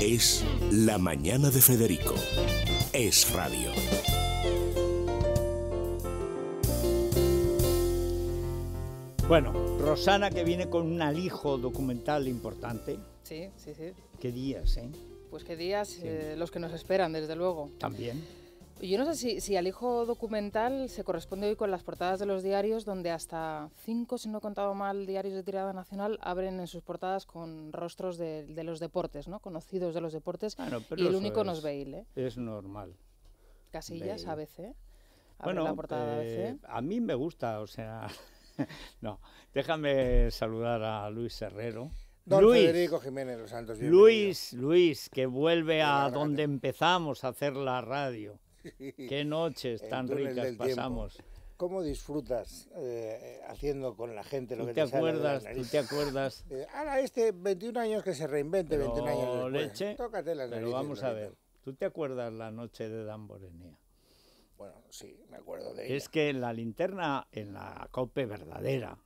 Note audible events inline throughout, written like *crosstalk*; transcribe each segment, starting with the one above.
Es La Mañana de Federico. Es Radio. Bueno, Rosana que viene con un alijo documental importante. Sí, sí, sí. Qué días, ¿eh? Pues qué días eh, los que nos esperan, desde luego. También. Yo no sé si, si al hijo Documental se corresponde hoy con las portadas de los diarios, donde hasta cinco, si no he contado mal, diarios de tirada nacional abren en sus portadas con rostros de, los deportes, ¿no? conocidos de los deportes, ah, y el único es, nos Bale. ¿eh? Es normal. Casillas, a veces Bueno, eh, a mí me gusta, o sea... *laughs* no, déjame saludar a Luis Herrero. Federico Luis, Luis, que vuelve a donde empezamos a hacer la radio. Qué noches tan ricas pasamos. ¿Cómo disfrutas eh, haciendo con la gente lo que te, te acuerdas? Sale ¿Tú te acuerdas? *laughs* Eh, ahora este 21 años que se reinvente, 21 años después. Leche, Tócate Pero vamos a ver, ¿tú te acuerdas la noche de Damborenia? Bueno, sí, me acuerdo de ella. Es que la linterna, en la COPE verdadera,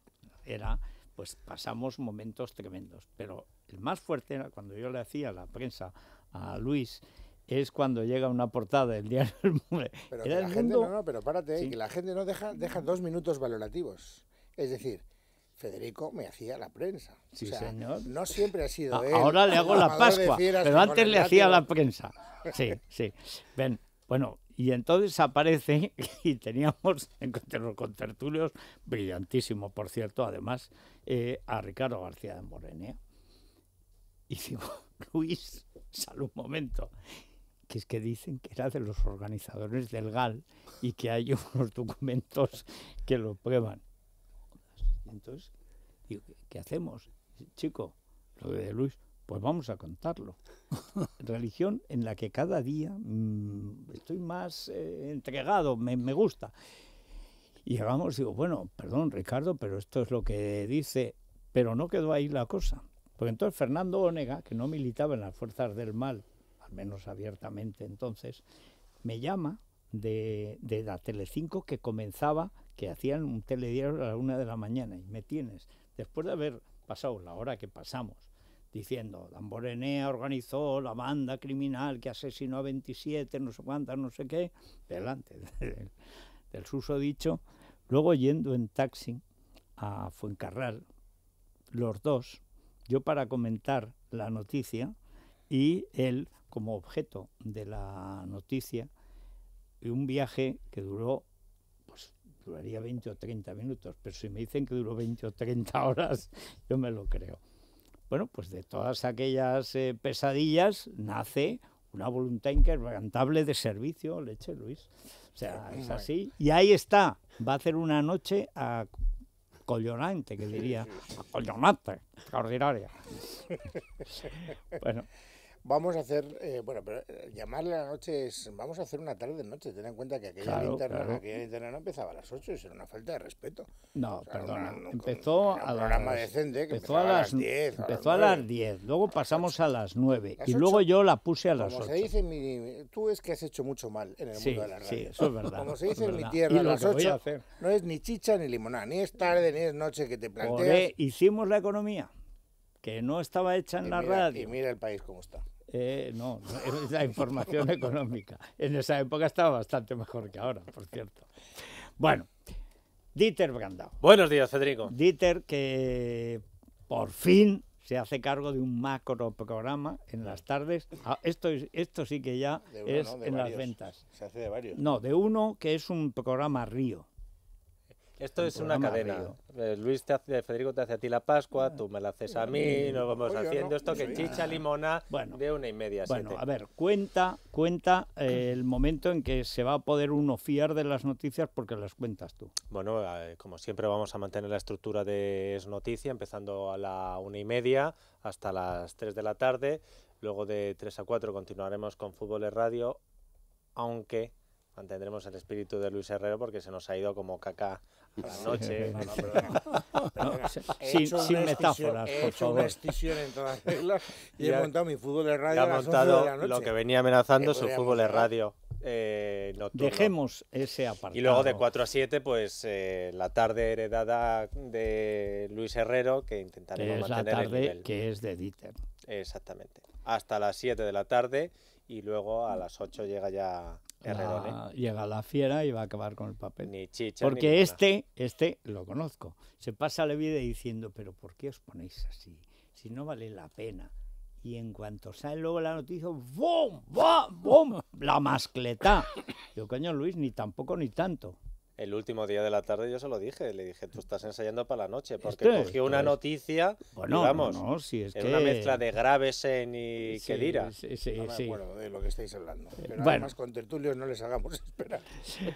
era, pues pasamos momentos tremendos. Pero el más fuerte era cuando yo le hacía la prensa a Luis es cuando llega una portada del diario del Mundo. *laughs* Pero la gente, no, pero párate, que la gente no deja, deja mm. dos minutos valorativos. Es decir, Federico me hacía la prensa. Sí, señor. No siempre ha sido él. Ahora le hago la Pascua, pero antes le hacía la prensa. *laughs* Sí, sí. Ven, bueno, y entonces aparece *laughs* y teníamos entre con tertulios brillantísimo, por cierto, además, eh, a Ricardo García de morene Y digo, Luis, salud, un momento que es que dicen que era de los organizadores del GAL y que hay *laughs* unos documentos que lo prueban. Entonces, digo, ¿qué hacemos? Chico, lo de Luis, pues vamos a contarlo. *laughs* Religión en la que cada día mm, estoy más eh, entregado, me, gusta. Y llegamos, digo, bueno, perdón Ricardo, pero esto es lo que dice, pero no quedó ahí la cosa. Porque entonces Fernando Onega, que no militaba en las fuerzas del mal, menos abiertamente entonces, me llama de, de la Telecinco que comenzaba, que hacían un telediario a la una de la mañana y me tienes, después de haber pasado la hora que pasamos, diciendo, Damborenea organizó la banda criminal que asesinó a 27, no sé cuántas, no sé qué, delante *laughs* del, del suso dicho, luego yendo en taxi a Fuencarral, los dos, yo para comentar la noticia y él como objeto de la noticia un viaje que duró, pues duraría 20 o 30 minutos, pero si me dicen que duró 20 o 30 *laughs* horas, yo me lo creo. Bueno, pues de todas aquellas eh, pesadillas nace una voluntad inquebrantable de servicio, leche Luis. O sea, es así. Y ahí está, va a hacer una noche a collonante, que diría, collonante, extraordinaria. *laughs* Bueno. Vamos a hacer, eh, bueno, pero eh, llamarle a la noche es, vamos a hacer una tarde de noche, ten en cuenta que aquella, linterna, no empezaba a las 8, eso era una falta de respeto. No, perdona, empezó, a las, empezó, a las, 10. Empezó a las 10, luego pasamos a las 9 y luego yo la puse a las 8. Como se dice, mi, tú es que has hecho mucho mal en el mundo de la radio. Sí, eso es verdad. Como se dice en mi tierra, a las 8 no es ni chicha ni limonada, ni es tarde ni es noche que te planteas. hicimos la economía que no estaba hecha en la radio. Y mira el país cómo está. Eh, no, *laughs* es la información económica. En esa época estaba bastante mejor que ahora, por cierto. Bueno, Dieter Brandau. Buenos días, Federico. Dieter, que por fin se hace cargo de un macro programa en las tardes. Ah, esto, esto sí que ya es en las ventas. Se hace de varios. No, de uno que es un programa Río. Esto es una cadena. Eh, Luis te hace, Federico te hace a ti la Pascua, ah. tú me la haces a mí, nos vamos haciendo esto que chicha ah. limona de una y media. Bueno, a ver, cuenta, cuenta eh, el momento en que se va a poder uno fiar de las noticias porque las cuentas tú. Bueno, eh, como siempre vamos a mantener la estructura de Es Noticia, empezando a la una y media hasta las tres de la tarde. Luego de tres a cuatro continuaremos con Fútbol y Radio, aunque mantendremos el espíritu de Luis Herrero porque se nos ha ido como caca noche. sin, metáforas, y he montado mi fútbol de radio. lo que venía amenazando, su fútbol de radio. Eh, Dejemos ese apartado. Y luego de 4 a 7, pues eh, la tarde heredada de Luis Herrero, que intentaremos mantener la tarde el nivel. que es de Dieter. Exactamente. Hasta las 7 de la tarde y luego a las 8 llega ya llega la fiera y va a acabar con el papel. Porque este, este lo conozco. Se pasa la vida diciendo, pero ¿por qué os ponéis así? Si no vale la pena. Y en cuanto sale luego la noticia, ¡bum! ¡bum! ¡bum! La mascleta. Yo, coño, Luis, ni tampoco ni tanto. El último día de la tarde yo se lo dije, le dije, tú estás ensayando para la noche, porque cogió una noticia, vamos, digamos, si es en una mezcla de Gravesen y sí, Kedira. Sí, sí, no me acuerdo de lo que estáis hablando, eh, pero bueno. además con tertulios no les hagamos esperar. *laughs*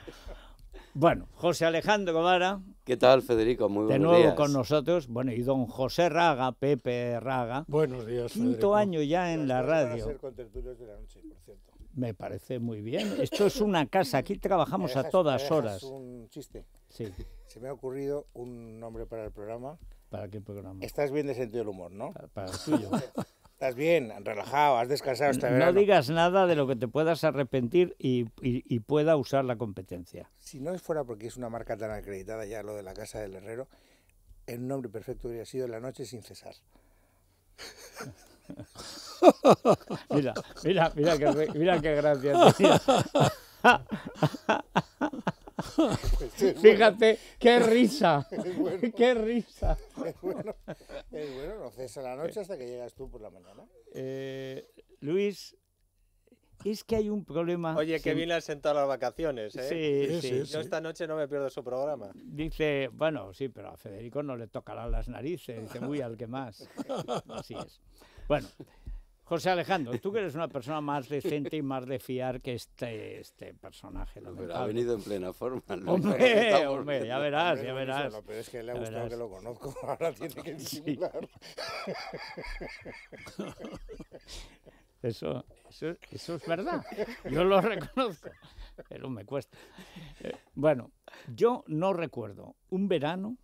Bueno, José Alejandro Guevara. ¿Qué tal, Federico? Muy buenos días. De nuevo con nosotros. Bueno, y don José Raga, Pepe Raga. Buenos días, Quinto año ya en la radio. a con tertulios de la noche, por cierto. Me parece muy bien. *laughs* Esto es una casa, aquí trabajamos a todas horas. un chiste. Sí. Se me ha ocurrido un nombre para el programa. ¿Para qué programa? Estás bien de sentido del humor, ¿no? Para, el tuyo. *laughs* Estás bien, relajado, has descansado esta No, no digas nada de lo que te puedas arrepentir y, y, pueda usar la competencia. Si no fuera porque es una marca tan acreditada ya lo de la Casa del Herrero, el nombre perfecto hubiera sido La Noche sin cesar. *laughs* *laughs* mira, mira, mira qué, mira gracia Fíjate, qué risa. *laughs* Qué risa. Es bueno. no cesa la noche hasta que llegas tú por la mañana. Eh, Luis, es que hay un problema. Oye, que vine a sentar las vacaciones, ¿eh? Sí, sí, sí Yo esta noche no me pierdo su programa. Dice, bueno, sí, pero a Federico no le tocarán las narices. Dice, muy al que más. *laughs* Así es. Bueno, José Alejandro, tú que eres una persona más decente y más de fiar que este, este personaje. ha venido en plena forma. ¿no? Hombre, hombre, ya verás, ya verás. Pero es que le ha gustado que lo conozco, *laughs* ahora tiene que disimular. *laughs* Eso, eso, es verdad. Yo lo reconozco, pero me cuesta. Eh, bueno, yo no recuerdo un verano,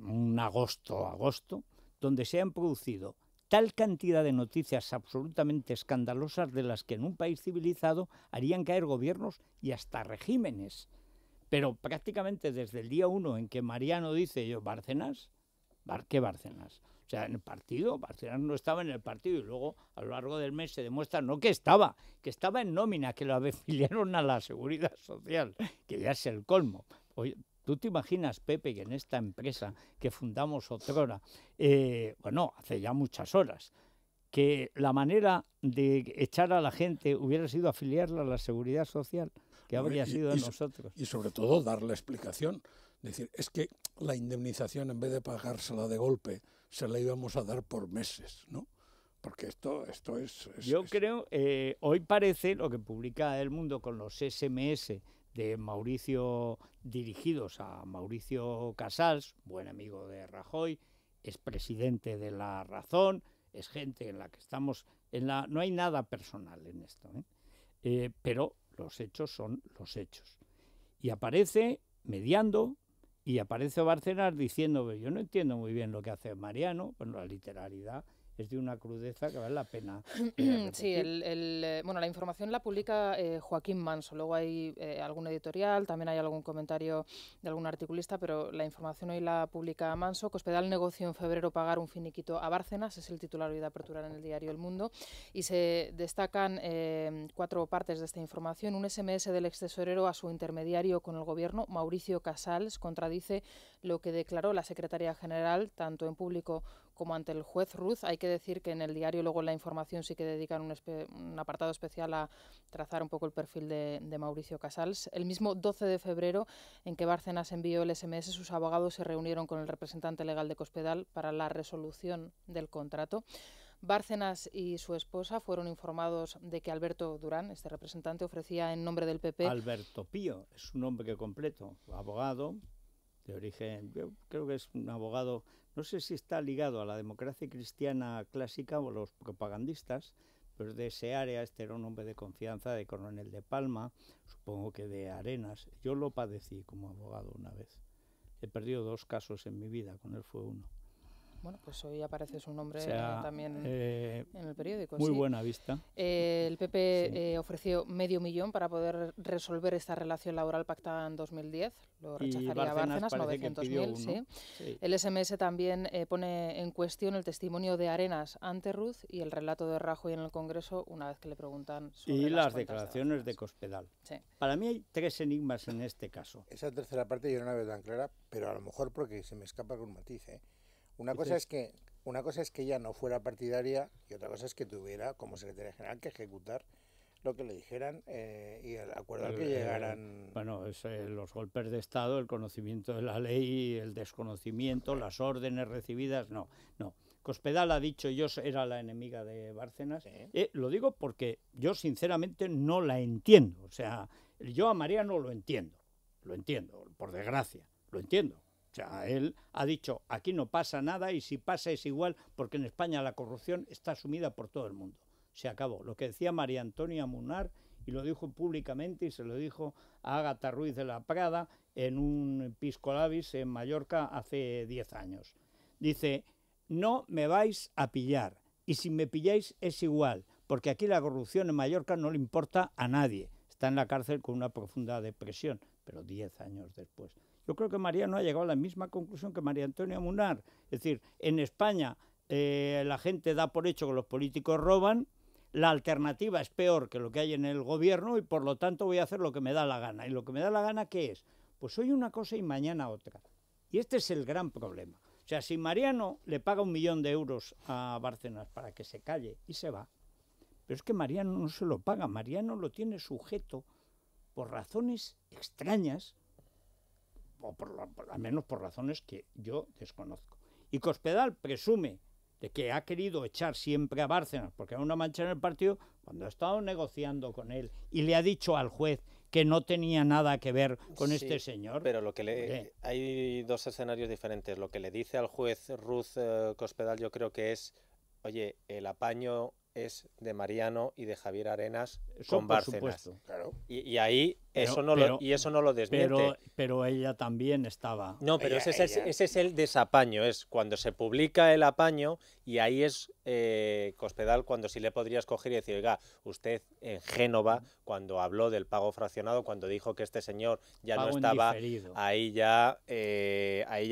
un agosto, agosto, donde se han producido tal cantidad de noticias absolutamente escandalosas de las que en un país civilizado harían caer gobiernos y hasta regímenes. Pero prácticamente desde el día uno en que Mariano dice yo, Bárcenas, ¿qué Bárcenas? O sea, en el partido, Bárcenas no estaba en el partido y luego a lo largo del mes se demuestra no que estaba, que estaba en nómina, que lo *laughs* afiliaron a la seguridad social, que ya es el colmo. ¿Tú te imaginas, Pepe, que en esta empresa que fundamos otrora, eh, bueno, hace ya muchas horas, que la manera de echar a la gente hubiera sido afiliarla a la seguridad social, que habría sido de nosotros. Y sobre todo dar la explicación. Decir, es que la indemnización, en vez de pagársela de golpe, se la íbamos a dar por meses, ¿no? Porque esto, esto es, Yo creo, eh, hoy parece lo que publica El Mundo con los SMS de Mauricio, dirigidos a Mauricio Casals, buen amigo de Rajoy, es presidente de La Razón, es gente en la que estamos, en la, no hay nada personal en esto, ¿eh? Eh, pero los hechos son los hechos. Y aparece mediando y aparece Barcelona diciendo, yo no entiendo muy bien lo que hace Mariano, bueno, la literalidad, es de una crudeza que vale la pena. *clears throat* sí, el, eh, bueno, la información la publica eh, Joaquín Manso, luego hay eh, algún editorial, también hay algún comentario de algún articulista, pero la información hoy la publica Manso. Cospedal negocio en febrero pagar un finiquito a Bárcenas, es el titular de apertura en el diario El Mundo, y se destacan cuatro partes de esta información. Un SMS del excesorero a su intermediario con el gobierno, Mauricio Casals, contradice lo que declaró la secretaria general, tanto en público como ante el juez Ruz, Hay que decir que en el diario luego en la información sí que dedican un, apartado especial a trazar un poco el perfil de, Mauricio Casals. El mismo 12 de febrero en que Bárcenas envió el SMS, sus abogados se reunieron con el representante legal de Cospedal para la resolución del contrato. Bárcenas y su esposa fueron informados de que Alberto Durán, este representante, ofrecía en nombre del PP. Alberto Pío es un nombre que completo, abogado de origen, creo que es un abogado no sé si está ligado a la democracia cristiana clásica o a los propagandistas, pero de ese área este era un hombre de confianza de Coronel de Palma, supongo que de Arenas. Yo lo padecí como abogado una vez. He perdido dos casos en mi vida, con él fue uno bueno, pues hoy aparece su nombre también en eh, el periódico. Muy buena vista. Eh, el PP eh, ofreció medio millón para poder resolver esta relación laboral pactada en 2010. Lo rechazaría Bárcenas, 900.000. Sí. El SMS también pone en cuestión el testimonio de Arenas ante Ruz y el relato de Rajoy en el Congreso una vez que le preguntan sobre Y las, declaraciones de, Cospedal. Para mí hay tres enigmas en este caso. Esa tercera parte yo no la veo tan clara, pero a lo mejor porque se me escapa con un matiz, ¿eh? Una cosa es que una cosa es que ella no fuera partidaria y otra cosa es que tuviera como secretaria general que ejecutar lo que le dijeran eh, y el acuerdo que eh, llegaran. bueno, eh, los golpes de Estado, el conocimiento de la ley, el desconocimiento, las órdenes recibidas, no, no. Cospedal ha dicho yo era la enemiga de Bárcenas. lo digo porque yo sinceramente no la entiendo. O sea, yo a no lo entiendo, lo entiendo, por desgracia, lo entiendo. O sea, él ha dicho, aquí no pasa nada y si pasa es igual porque en España la corrupción está asumida por todo el mundo. Se acabó. Lo que decía María Antonia Munar y lo dijo públicamente y se lo dijo a Agatha Ruiz de la Prada en un Pisco Labis en Mallorca hace 10 años. Dice, no me vais a pillar y si me pilláis es igual, porque aquí la corrupción en Mallorca no le importa a nadie. Está en la cárcel con una profunda depresión, pero 10 años después yo creo que Mariano ha llegado a la misma conclusión que María Antonia Munar. Es decir, en España eh, la gente da por hecho que los políticos roban, la alternativa es peor que lo que hay en el gobierno y por lo tanto voy a hacer lo que me da la gana. ¿Y lo que me da la gana qué es? Pues hoy una cosa y mañana otra. Y este es el gran problema. O sea, si Mariano le paga un millón de euros a Bárcenas para que se calle y se va, pero es que Mariano no se lo paga, Mariano lo tiene sujeto por razones extrañas al menos por razones que yo desconozco. Y Cospedal presume de que ha querido echar siempre a Bárcenas porque era una mancha en el partido cuando ha estado negociando con él y le ha dicho al juez que no tenía nada que ver con este señor. Pero lo que le, hay dos escenarios diferentes. Lo que le dice al juez Ruth eh, Cospedal yo creo que es, oye, el apaño es de Mariano y de Javier Arenas son Bárcenas. Claro. y ahí no y eso no lo desmiente. Pero, ella también estaba. No, pero ese, es, el desapaño, es cuando se publica el apaño y ahí es eh, Cospedal cuando sí le podría escoger y decir, oiga, usted en Génova, cuando habló del pago fraccionado, cuando dijo que este señor ya no estaba, eh, ahí ya,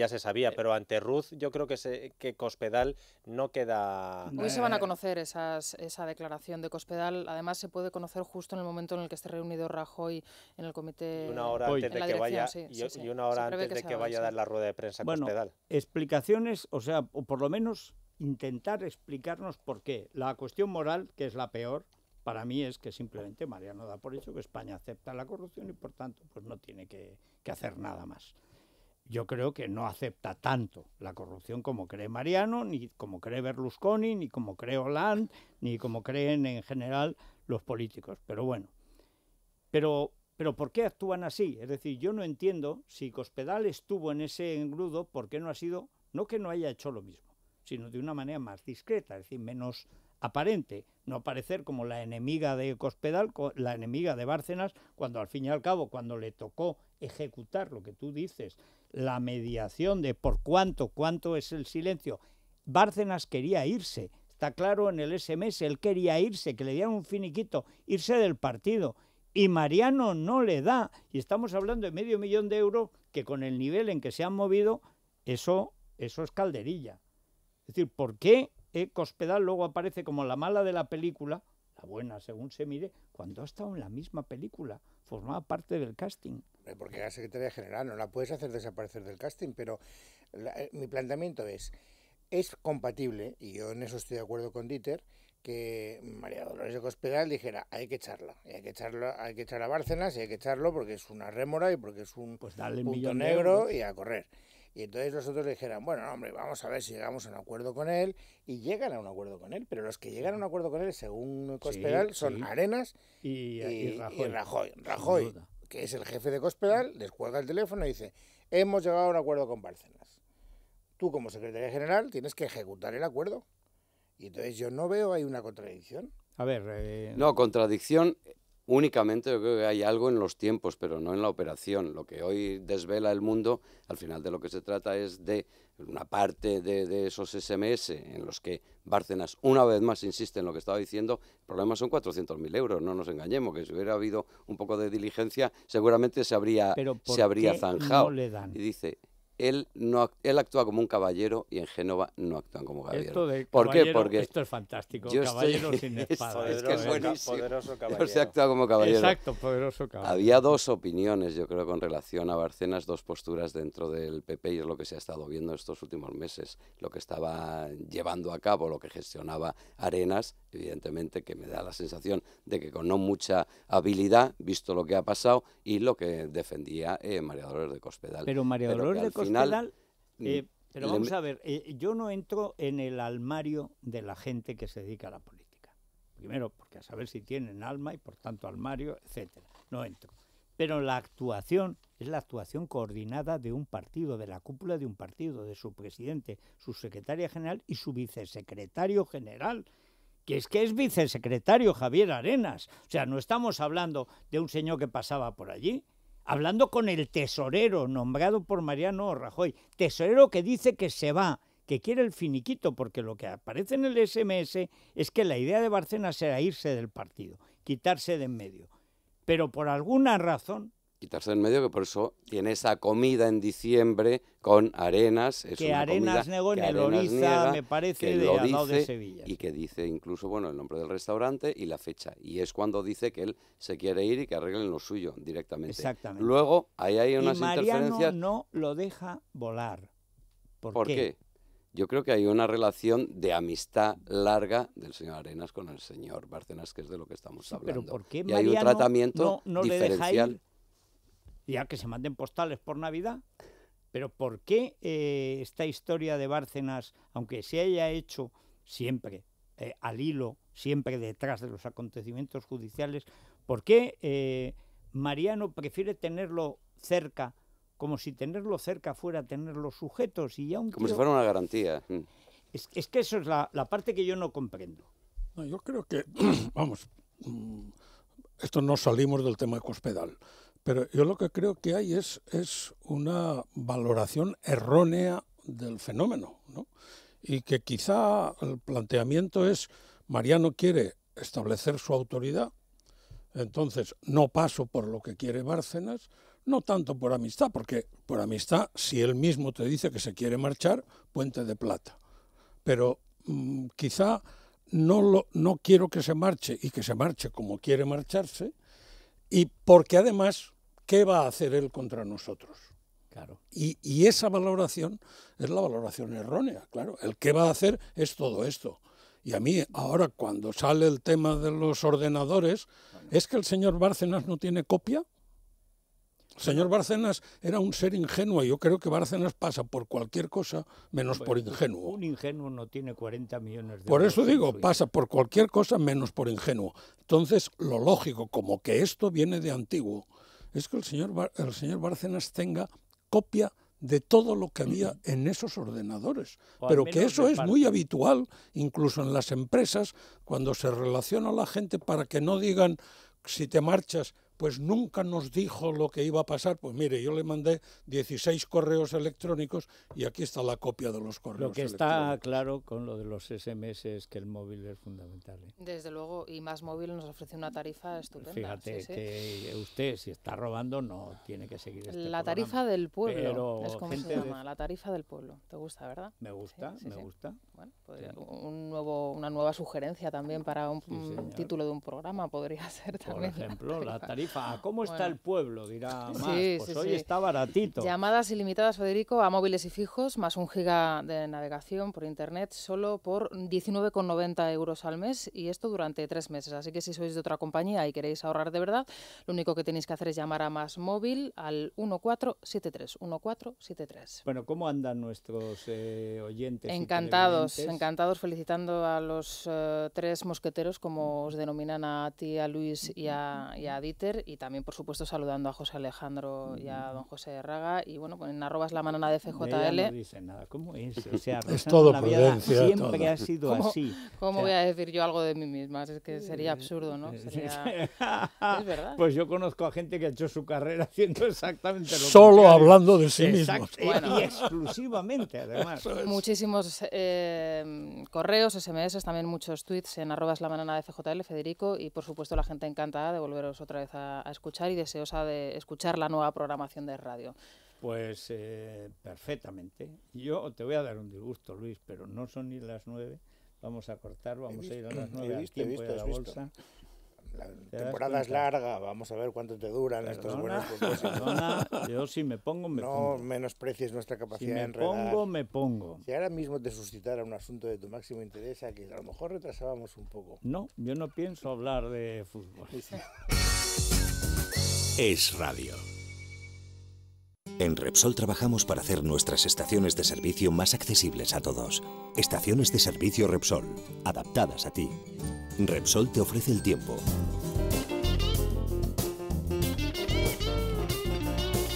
se sabía, eh. pero ante Ruth yo creo que, que Cospedal no queda... Hoy se van a conocer esas, esa declaración de Cospedal, además se puede conocer justo en el momento en el que esté reunido Rajoy en el comité. Una hora antes de que vaya, y, una hora antes de que vaya a dar la rueda de prensa bueno, Explicaciones, o sea, o por lo menos intentar explicarnos por qué. La cuestión moral, que es la peor, para mí es que simplemente Mariano da por hecho que España acepta la corrupción y por tanto pues no tiene que, que hacer nada más. Yo creo que no acepta tanto la corrupción como cree Mariano, ni como cree Berlusconi, ni como cree Hollande, ni como creen en general los políticos. Pero bueno, pero pero ¿por qué actúan así? Es decir, yo no entiendo si Cospedal estuvo en ese engrudo, ¿por qué no ha sido, no que no haya hecho lo mismo, sino de una manera más discreta, es decir, menos aparente, no aparecer como la enemiga de Cospedal, la enemiga de Bárcenas, cuando al fin y al cabo, cuando le tocó ejecutar lo que tú dices, la mediación de por cuánto, cuánto es el silencio, Bárcenas quería irse, está claro en el SMS, él quería irse, que le dieran un finiquito, irse del partido, y Mariano no le da. Y estamos hablando de medio millón de euros que con el nivel en que se han movido, eso, eso es calderilla. Es decir, ¿por qué Cospedal luego aparece como la mala de la película, la buena según se mire, cuando ha estado en la misma película, formaba parte del casting? Porque la secretaria general, no la puedes hacer desaparecer del casting, pero eh, mi planteamiento es, es compatible, y yo en eso estoy de acuerdo con Dieter, que María Dolores de Cospedal dijera hay que echarla, hay que echarla, hay que echar a Bárcenas y hay que echarlo porque es una rémora y porque es un pues punto negro y a correr. Y entonces nosotros le dijeran, bueno, hombre, vamos a ver si llegamos a un acuerdo con él. Y llegan a un acuerdo con él, pero los que llegan a un acuerdo con él, según Cospedal, son Arenas y, Rajoy. Rajoy. que es el jefe de Cospedal, les cuelga el teléfono y dice, hemos llegado a un acuerdo con Bárcenas. Tú como secretaria general tienes que ejecutar el acuerdo. Y entonces yo no veo ¿hay una contradicción. A ver. Eh, no, contradicción únicamente yo creo que hay algo en los tiempos, pero no en la operación. Lo que hoy desvela el mundo, al final de lo que se trata es de una parte de, esos SMS en los que Bárcenas una vez más insiste en lo que estaba diciendo, el problema son 400.000 euros, no nos engañemos, que si hubiera habido un poco de diligencia seguramente se habría, se habría zanjado. le dan? Y dice, él, no, él actúa como un caballero y en Génova no actúan como caballero. ¿Por qué? Porque esto es fantástico. caballero sin *laughs* espada. que es Poderoso *laughs* caballero. Se actúa como caballero. Exacto, poderoso caballero. Había dos opiniones, yo creo, con relación a Barcenas, dos posturas dentro del PP y es lo que se ha estado viendo estos últimos meses. Lo que estaba llevando a cabo, lo que gestionaba Arenas, evidentemente que me da la sensación de que con no mucha habilidad, visto lo que ha pasado, y lo que defendía eh, María Dolores de Cospedal. Pero María Dolores de Cospedal Mm, eh, pero vamos a ver, eh, yo no entro en el almario de la gente que se dedica a la política. Primero, porque a saber si tienen alma y por tanto almario, etcétera. No entro. Pero la actuación es la actuación coordinada de un partido, de la cúpula de un partido, de su presidente, su secretaria general y su vicesecretario general que es que es vicesecretario Javier Arenas. O sea, no estamos hablando de un señor que pasaba por allí hablando con el tesorero nombrado por Mariano Rajoy, tesorero que dice que se va, que quiere el finiquito, porque lo que aparece en el SMS es que la idea de Barcena era irse del partido, quitarse de en medio. Pero por alguna razón, quitarse del medio, que por eso tiene esa comida en diciembre con arenas. que Arenas negó en el me parece, de de Sevilla. Y que dice incluso, bueno, el nombre del restaurante y la fecha. Y es cuando dice que él se quiere ir y que arreglen lo suyo directamente. Luego, ahí hay unas y Mariano interferencias. no lo deja volar. ¿Por, qué? Yo creo que hay una relación de amistad larga del señor Arenas con el señor Bárcenas, que es de lo que estamos hablando. Pero ¿por qué hay un tratamiento no, no diferencial. Le deja ir? ya que se manden postales por Navidad. Pero ¿por qué eh, esta historia de Bárcenas, aunque se haya hecho siempre eh, al hilo, siempre detrás de los acontecimientos judiciales, ¿por qué eh, Mariano prefiere tenerlo cerca, como si tenerlo cerca fuera tenerlo sujetos y ya Como si fuera una garantía. Mm. Es, que eso es la, parte que yo no comprendo. yo creo que, *clears throat* vamos, mm, esto no salimos del tema de Cospedal. Pero yo lo que creo que hay es, es una valoración errónea del fenómeno, Y que quizá el planteamiento es, Mariano quiere establecer su autoridad, entonces no paso por lo que quiere Bárcenas, no tanto por amistad, porque por amistad, si él mismo te dice que se quiere marchar, puente de plata. Pero mm, quizá no, lo, no quiero que se marche y que se marche como quiere marcharse, y porque además ¿qué va a hacer él contra nosotros? Claro. Y, esa valoración es la valoración errónea, claro. El que va a hacer es todo esto. Y a mí, ahora cuando sale el tema de los ordenadores, ¿es que el señor Bárcenas no tiene copia? El señor Bárcenas era un ser ingenuo. Yo creo que Bárcenas pasa por cualquier cosa menos por ingenuo. Un ingenuo no tiene 40 millones de Por eso digo, pasa por cualquier cosa menos por ingenuo. Entonces, lo lógico, como que esto viene de antiguo, es que el señor, el señor Bárcenas tenga copia de todo lo que había en esos ordenadores. Pero que eso es muy habitual, incluso en las empresas, cuando se relaciona a la gente para que no digan si te marchas pues nunca nos dijo lo que iba a pasar. Pues mire, yo le mandé 16 correos electrónicos y aquí está la copia de los correos. Lo que está claro con lo de los SMS es que el móvil es fundamental. ¿eh? Desde luego, y más móvil nos ofrece una tarifa estupenda. Fíjate que usted si está robando no tiene que seguir este La tarifa del pueblo es como se llama, la tarifa del pueblo. ¿Te gusta, verdad? Me gusta, me gusta. Bueno, pues, un nuevo, una nueva sugerencia también para un, título de un programa podría *laughs* ser también. Por ejemplo, la tarifa Ah, ¿cómo está el pueblo? Dirá más, pues hoy está baratito. Llamadas ilimitadas, Federico, a móviles y fijos, más un giga de navegación por internet, solo por 19,90 euros al mes y esto durante tres meses. Así que si sois de otra compañía y queréis ahorrar de verdad, lo único que tenéis que hacer es llamar a más móvil al 1473, 1473. Bueno, ¿cómo andan nuestros eh, oyentes? Encantados, encantados, felicitando a los eh, tres mosqueteros, como os denominan a ti, a Luis y a, y a Dieter y también, por supuesto, saludando a José Alejandro y a don José Raga Y bueno, pues en arrobas la manana de FJL. nada, ¿cómo es? sea, *laughs* es todo Siempre ha sido así. ¿Cómo voy a decir yo algo de mí misma? Es que sería eh, absurdo, ¿no? Eh, *laughs* es verdad. Pues yo conozco a gente que ha hecho su carrera *laughs* haciendo exactamente lo Solo hablando de sí mismo. Y exclusivamente, además. Muchísimos eh, correos, SMS, también muchos tweets en arrobas la manana de FJL, Federico, y por supuesto la gente encantada de volveros otra vez a a, escuchar y deseosa de escuchar la nueva programación de radio. Pues eh, perfectamente. Yo te voy a dar un disgusto, Luis, pero no son ni las nueve. Vamos a cortar, vamos a ir a las nueve. visto, he visto, la temporada es larga, vamos a ver cuánto te duran estos buenos propósitos. yo si me pongo, me pongo. No menosprecies nuestra capacidad si me pongo, me pongo. Si ahora mismo te suscitara un asunto de tu máximo interés, a que a lo mejor retrasábamos un poco. No, yo no pienso hablar de fútbol. sí. *laughs* es radio. En Repsol trabajamos para hacer nuestras estaciones de servicio más accesibles a todos. Estaciones de servicio Repsol, adaptadas a ti. Repsol te ofrece el tiempo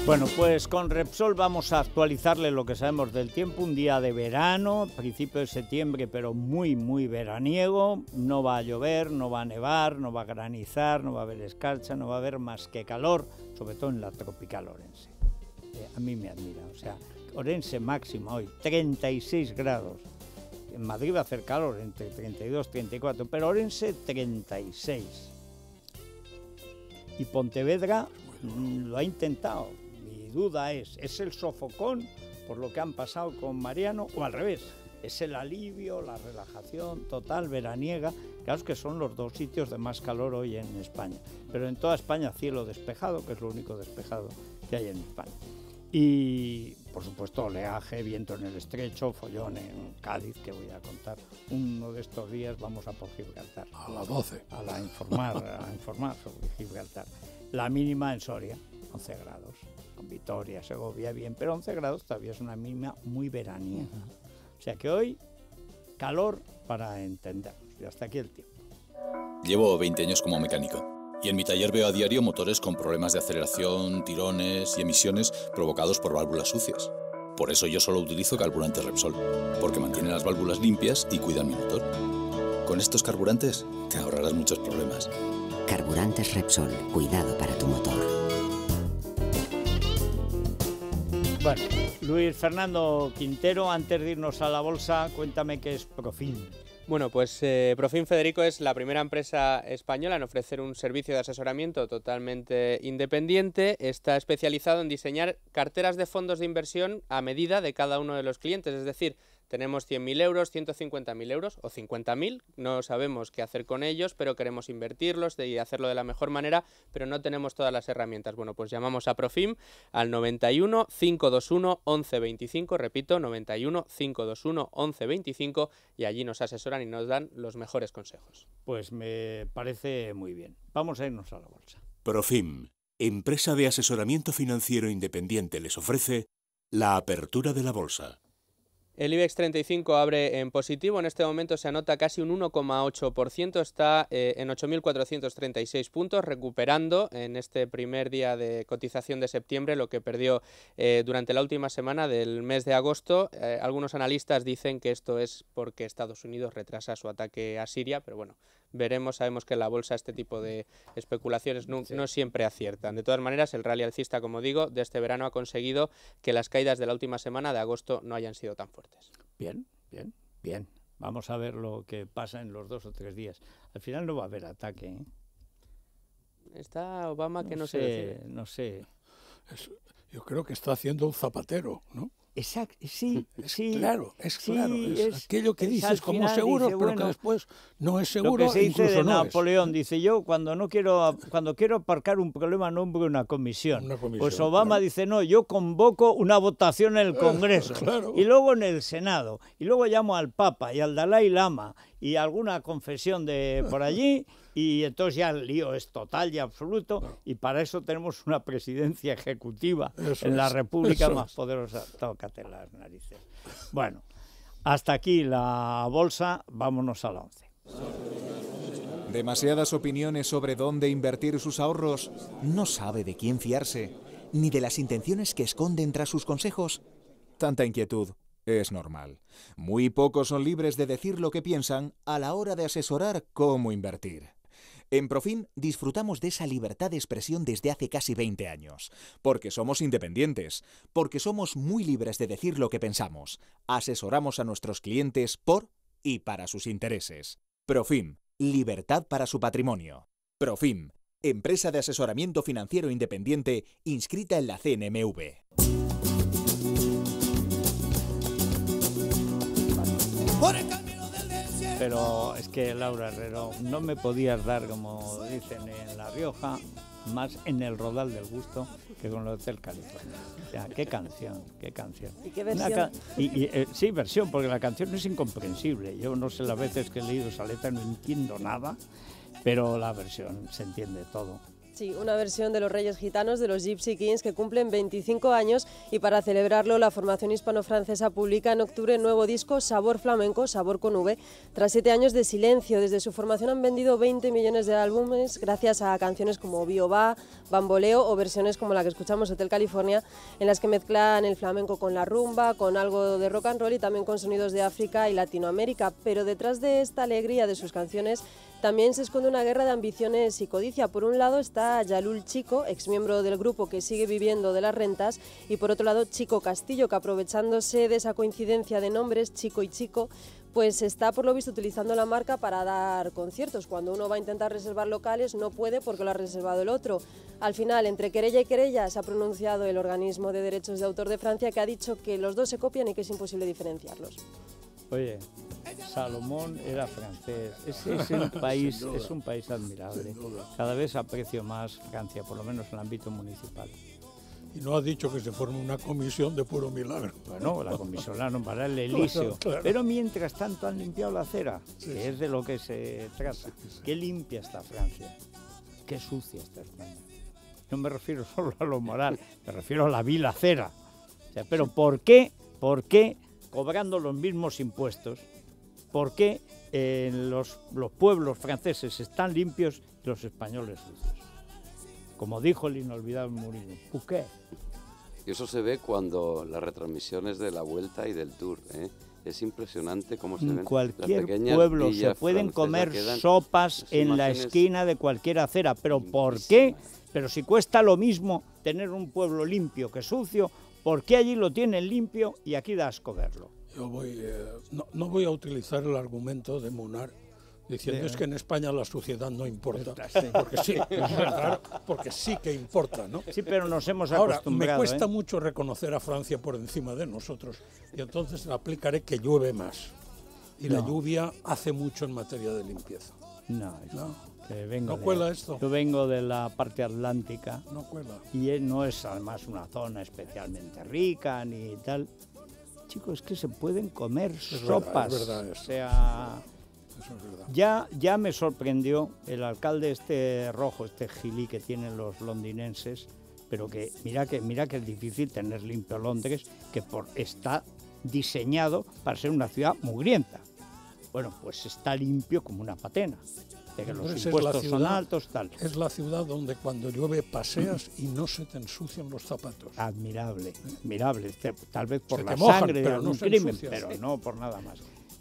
Bueno, pues con Repsol vamos a actualizarle lo que sabemos del tiempo. Un día de verano, principio de septiembre, pero muy, muy veraniego. No va a llover, no va a nevar, no va a granizar, no va a haber escarcha, no va a haber más que calor, sobre todo en la tropical orense. Eh, a mí me admira, o sea, orense máximo hoy, 36 grados. En Madrid va a hacer calor entre 32 y 34, pero orense 36. Y Pontevedra mm, lo ha intentado, duda es, ¿es el sofocón por lo que han pasado con Mariano o al revés? Es el alivio, la relajación total veraniega, claro que son los dos sitios de más calor hoy en España, pero en toda España cielo despejado, que es lo único despejado que hay en España. Y por supuesto oleaje, viento en el estrecho, follón en Cádiz, que voy a contar. Uno de estos días vamos a por Gibraltar. A las 12. A, la informar, a informar sobre Gibraltar. La mínima en Soria, 11 grados. Vitoria, Segovia, bien, pero 11 grados todavía es una mínima muy veraniega. O sea que hoy, calor para entender Y hasta aquí el tiempo. Llevo 20 años como mecánico. Y en mi taller veo a diario motores con problemas de aceleración, tirones y emisiones provocados por válvulas sucias. Por eso yo solo utilizo carburante Repsol, porque mantiene las válvulas limpias y cuidan mi motor. Con estos carburantes te ahorrarás muchos problemas. Carburantes Repsol, cuidado para tu motor. Bueno, Luis Fernando Quintero, antes de irnos a la bolsa, cuéntame qué es Profin. Bueno, pues eh, Profin Federico es la primera empresa española en ofrecer un servicio de asesoramiento totalmente independiente. Está especializado en diseñar carteras de fondos de inversión a medida de cada uno de los clientes, es decir, tenemos 100.000 euros, 150.000 euros o 50.000, no sabemos qué hacer con ellos, pero queremos invertirlos y hacerlo de la mejor manera, pero no tenemos todas las herramientas. Bueno, pues llamamos a Profim al 91 521 1125, repito, 91 521 1125 y allí nos asesoran y nos dan los mejores consejos. Pues me parece muy bien. Vamos a irnos a la bolsa. Profim, empresa de asesoramiento financiero independiente, les ofrece la apertura de la bolsa. El IBEX 35 abre en positivo, en este momento se anota casi un 1,8%, está eh, en 8.436 puntos, recuperando en este primer día de cotización de septiembre lo que perdió eh, durante la última semana del mes de agosto. Eh, algunos analistas dicen que esto es porque Estados Unidos retrasa su ataque a Siria, pero bueno, veremos, sabemos que en la bolsa este tipo de especulaciones no, siempre aciertan. De todas maneras, el rally alcista, como digo, de este verano ha conseguido que las caídas de la última semana de agosto no hayan sido tan fuertes. Bien, bien, bien. Vamos a ver lo que pasa en los dos o tres días. Al final no va a haber ataque. ¿eh? Está Obama que no sé, No sé. yo creo que está haciendo un zapatero, ¿no? sí, sí. Claro, es claro. aquello que dices como seguro, pero después no es seguro. Lo que de Napoleón, dice yo, cuando no quiero, cuando quiero aparcar un problema, no una comisión. Una comisión pues Obama dice, no, yo convoco una votación en el eh, Congreso y luego en el Senado, y luego llamo al Papa y al Dalai Lama, y alguna confesión de por *laughs* allí y entonces ya el lío es total y absoluto y para eso tenemos una presidencia ejecutiva en la república más poderosa. Tócate las narices. Bueno, hasta aquí la bolsa, vámonos a la once. Demasiadas opiniones sobre dónde invertir sus ahorros. No sabe de quién fiarse, ni de las intenciones que esconden tras sus consejos. Tanta inquietud. Es normal. Muy pocos son libres de decir lo que piensan a la hora de asesorar cómo invertir. En Profim disfrutamos de esa libertad de expresión desde hace casi 20 años, porque somos independientes, porque somos muy libres de decir lo que pensamos, asesoramos a nuestros clientes por y para sus intereses. Profim, libertad para su patrimonio. Profim, empresa de asesoramiento financiero independiente inscrita en la CNMV. Pero es que Laura Herrero, no me podías dar, como dicen en La Rioja, más en el rodal del gusto que con los del California. O qué canción, qué canción. ¿Y qué versión? Eh, sí, versión, porque la canción es incomprensible. Yo no sé las veces que he leído esa letra, no entiendo nada, pero la versión se entiende todo. Sí, una versión de los Reyes Gitanos de los Gypsy Kings que cumplen 25 años y para celebrarlo la formación hispano-francesa publica en octubre nuevo disco Sabor Flamenco, Sabor con V. Tras siete años de silencio, desde su formación han vendido 20 millones de álbumes gracias a canciones como Bioba, Bamboleo o versiones como la que escuchamos Hotel California, en las que mezclan el flamenco con la rumba, con algo de rock and roll y también con sonidos de África y Latinoamérica. Pero detrás de esta alegría de sus canciones también se esconde una guerra de ambiciones y codicia. Por un lado está Yalul Chico, exmiembro del grupo que sigue viviendo de las rentas, y por otro lado Chico Castillo, que aprovechándose de esa coincidencia de nombres, Chico y Chico, pues está por lo visto utilizando la marca para dar conciertos. Cuando uno va a intentar reservar locales no puede porque lo ha reservado el otro. Al final, entre querella y querella, se ha pronunciado el organismo de derechos de autor de Francia que ha dicho que los dos se copian y que es imposible diferenciarlos. Oye, Salomón era francés. Es, *laughs* un país, admirable. Cada vez aprecio más Francia, por lo menos en el ámbito municipal. Y no ha dicho que se forme una comisión de puro milagro. Bueno, la comisión la el *laughs* Elíseo. Pero mientras tanto han limpiado la acera, que es de lo que se trata. Qué limpia está Francia. Qué sucia está España. No me refiero *laughs* solo a lo moral, me refiero a la vil acera. pero ¿por qué? ¿Por qué cobrando los mismos impuestos, ¿por qué eh, los, pueblos franceses están limpios y los españoles sucios? Como dijo el inolvidable Murillo, ¿por qué? Y eso se ve cuando las retransmisiones de la Vuelta y del Tour, ¿eh? Es impresionante cómo se en cualquier pueblo se pueden comer sopas en la esquina de cualquier acera, pero ¿por qué? Pero si cuesta lo mismo tener un pueblo limpio que sucio ¿Por qué allí lo tienen limpio y aquí da asco verlo? Yo voy, eh, no, voy a utilizar el argumento de Munar diciendo es que en España la suciedad no importa, porque sí, *laughs* porque sí que importa, ¿no? Sí, pero nos hemos acostumbrado. Ahora, me cuesta ¿eh? mucho reconocer a Francia por encima de nosotros y entonces aplicaré que llueve más y la lluvia hace mucho en materia de limpieza. No, no. Este, no cuela esto. Yo vengo de la parte atlántica. No Y no es además una zona especialmente rica ni tal. Chicos, es que se pueden comer sopas. O sea, es verdad. Ya, ya me sorprendió el alcalde este rojo, este gilí que tienen los londinenses, pero que mira que mira que es difícil tener limpio Londres, que por está diseñado para ser una ciudad mugrienta. Bueno, pues está limpio como una patena son altos, tal. Es la ciudad donde cuando llueve paseas y no se te ensucian los zapatos. Admirable, admirable. Este, tal vez por la sangre de pero no por nada más.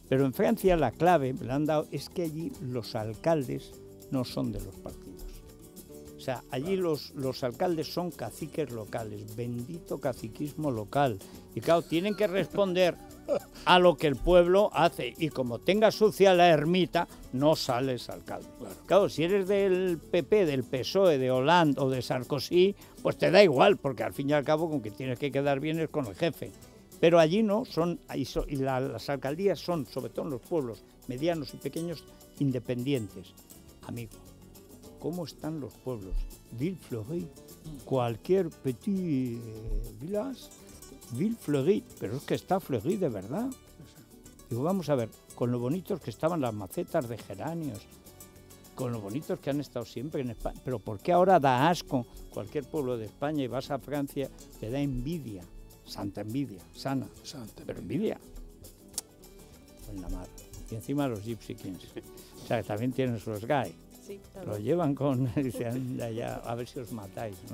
Pero en Francia la clave, me la han dado, es que allí los alcaldes no son de los partidos. O sea, allí los, los alcaldes son caciques locales, bendito caciquismo local. Y claro, tienen que responder *laughs* a lo que el pueblo hace. Y como tenga sucia la ermita, no sales alcalde. Claro. si eres del PP, del PSOE, de Hollande o de Sarkozy, pues te da igual, porque al fin y al cabo con que tienes que quedar bien es con el jefe. Pero allí no, son, y, las alcaldías son, sobre todo en los pueblos medianos y pequeños, independientes. Amigo, ¿cómo están los pueblos? Ville cualquier petit village Ville Fleury, pero es que está Fleury de verdad. Digo, vamos a ver, con lo bonitos que estaban las macetas de geranios, con lo bonitos que han estado siempre en España, pero ¿por qué ahora da asco cualquier pueblo de España y vas a Francia, te da envidia, santa envidia, sana, santa pero envidia. En la mar. Y encima los Gypsy Kings, o sea, que también tienen sus guys. lo llevan con, allá, *laughs* a ver si os matáis. *laughs*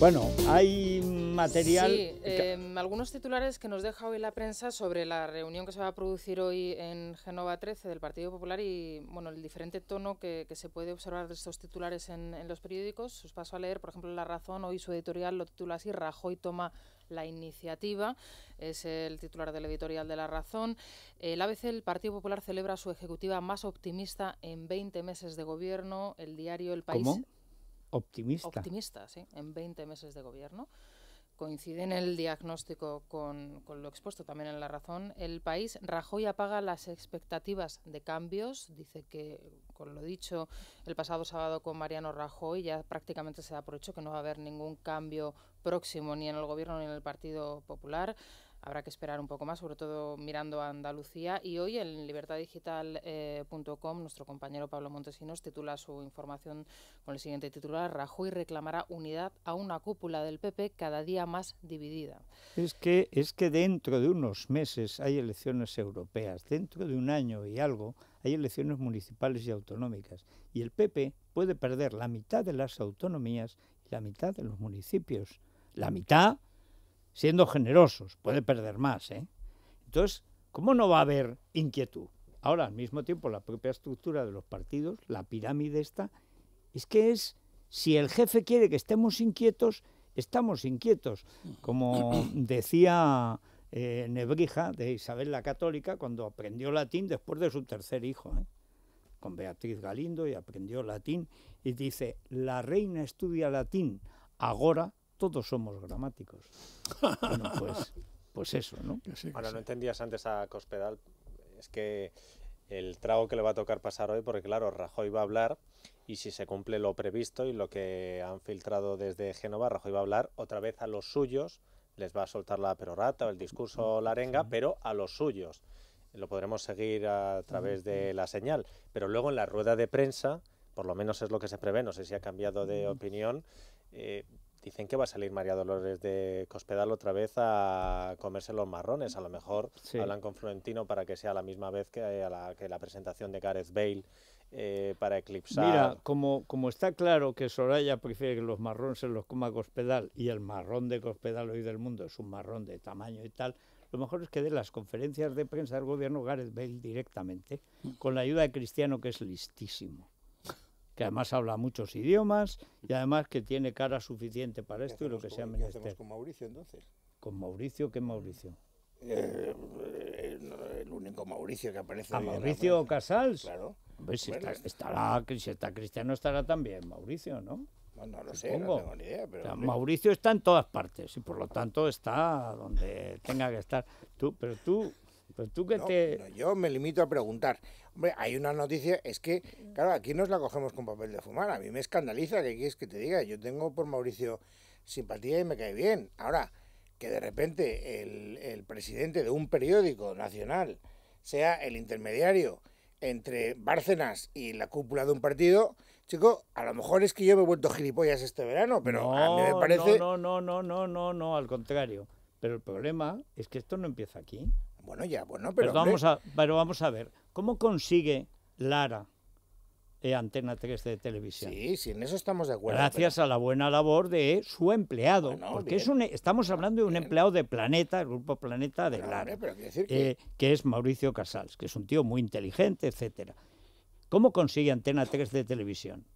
Bueno, hay material... Sí, em, algunos titulares que nos deja hoy la prensa sobre la reunión que se va a producir hoy en Genova 13 del Partido Popular y bueno, el diferente tono que, se puede observar de estos titulares en, los periódicos. Os paso a leer, por ejemplo, La Razón, hoy su editorial lo titula así, Rajoy toma la iniciativa, es el titular del editorial de La Razón. El ABC, el Partido Popular, celebra su ejecutiva más optimista en 20 meses de gobierno. El diario El País... Optimista. Optimista, sí, en 20 meses de gobierno. Coincide en el diagnóstico con, lo expuesto también en La Razón. El país, Rajoy apaga las expectativas de cambios. Dice que, con lo dicho el pasado sábado con Mariano Rajoy, ya prácticamente se da por que no va a haber ningún cambio próximo ni en el gobierno ni en el Partido Popular habrá que esperar un poco más, sobre todo mirando a Andalucía. Y hoy en libertaddigital.com eh, nuestro compañero Pablo Montesinos titula su información con el siguiente titular, Rajoy reclamará unidad a una cúpula del PP cada día más dividida. Es que, es que dentro de unos meses hay elecciones europeas, dentro de un año y algo hay elecciones municipales y autonómicas y el PP puede perder la mitad de las autonomías y la mitad de los municipios. La mitad siendo generosos, puede perder más. ¿eh? Entonces, ¿cómo no va a haber inquietud? Ahora, al mismo tiempo, la propia estructura de los partidos, la pirámide esta, es que es, si el jefe quiere que estemos inquietos, estamos inquietos. Como *coughs* decía eh, Nebrija de Isabel la Católica cuando aprendió latín después de su tercer hijo, ¿eh? con Beatriz Galindo y aprendió latín, y dice, la reina estudia latín, agora todos somos gramáticos. bueno, pues, pues eso, ¿no? *laughs* bueno, no entendías antes a Cospedal, es que el trago que le va a tocar pasar hoy, porque claro, Rajoy va a hablar y si se cumple lo previsto y lo que han filtrado desde Génova, Rajoy va a hablar otra vez a los suyos, les va a soltar la perorata o el discurso la arenga, pero a los suyos. Lo podremos seguir a través de la señal, pero luego en la rueda de prensa, por lo menos es lo que se prevé, no sé si ha cambiado de opinión, eh, dicen que va a salir María Dolores de Cospedal otra vez a comerse los marrones. A lo mejor hablan con Florentino para que sea la misma vez que, eh, la, presentación de Gareth Bale. Eh, para eclipsar. Mira, como, como está claro que Soraya prefiere que los marrones se los coma Cospedal y el marrón de Cospedal hoy del mundo es un marrón de tamaño y tal, lo mejor es que dé las conferencias de prensa del gobierno Gareth Bale directamente, mm. con la ayuda de Cristiano, que es listísimo que además habla muchos idiomas y además que tiene cara suficiente para esto y lo que sea con Mauricio entonces? ¿Con Mauricio? ¿Qué Mauricio? Eh, eh, el único Mauricio que aparece. ¿A Mauricio pues, Casals? Claro. si está, si está cristiano estará también Mauricio, ¿no? No, lo sé, no tengo ni idea. Pero, Mauricio está en todas partes y por lo tanto está donde tenga que estar. Tú, pero tú, pero tú que te... yo me limito a preguntar hay una noticia, es que, claro, aquí nos la cogemos con papel de fumar. A mí me escandaliza que es que te diga. Yo tengo por Mauricio simpatía y me cae bien. Ahora, que de repente el, presidente de un periódico nacional sea el intermediario entre Bárcenas y la cúpula de un partido, chico, a lo mejor es que yo me he vuelto gilipollas este verano, pero a mí me parece... No, no, no, no, no, no, no, al contrario. Pero el problema es que esto no empieza aquí. Bueno, ya, bueno, pero. pero vamos, a, ver, ¿cómo consigue Lara? E Antena 3 de televisión. Sí, sí, en eso estamos de acuerdo. Gracias a la buena labor de su empleado, porque es estamos hablando de un empleado de Planeta, el grupo Planeta de pero, Lara, decir que... Eh, que es Mauricio Casals, que es un tío muy inteligente, etcétera. ¿Cómo consigue Antena 3 de televisión?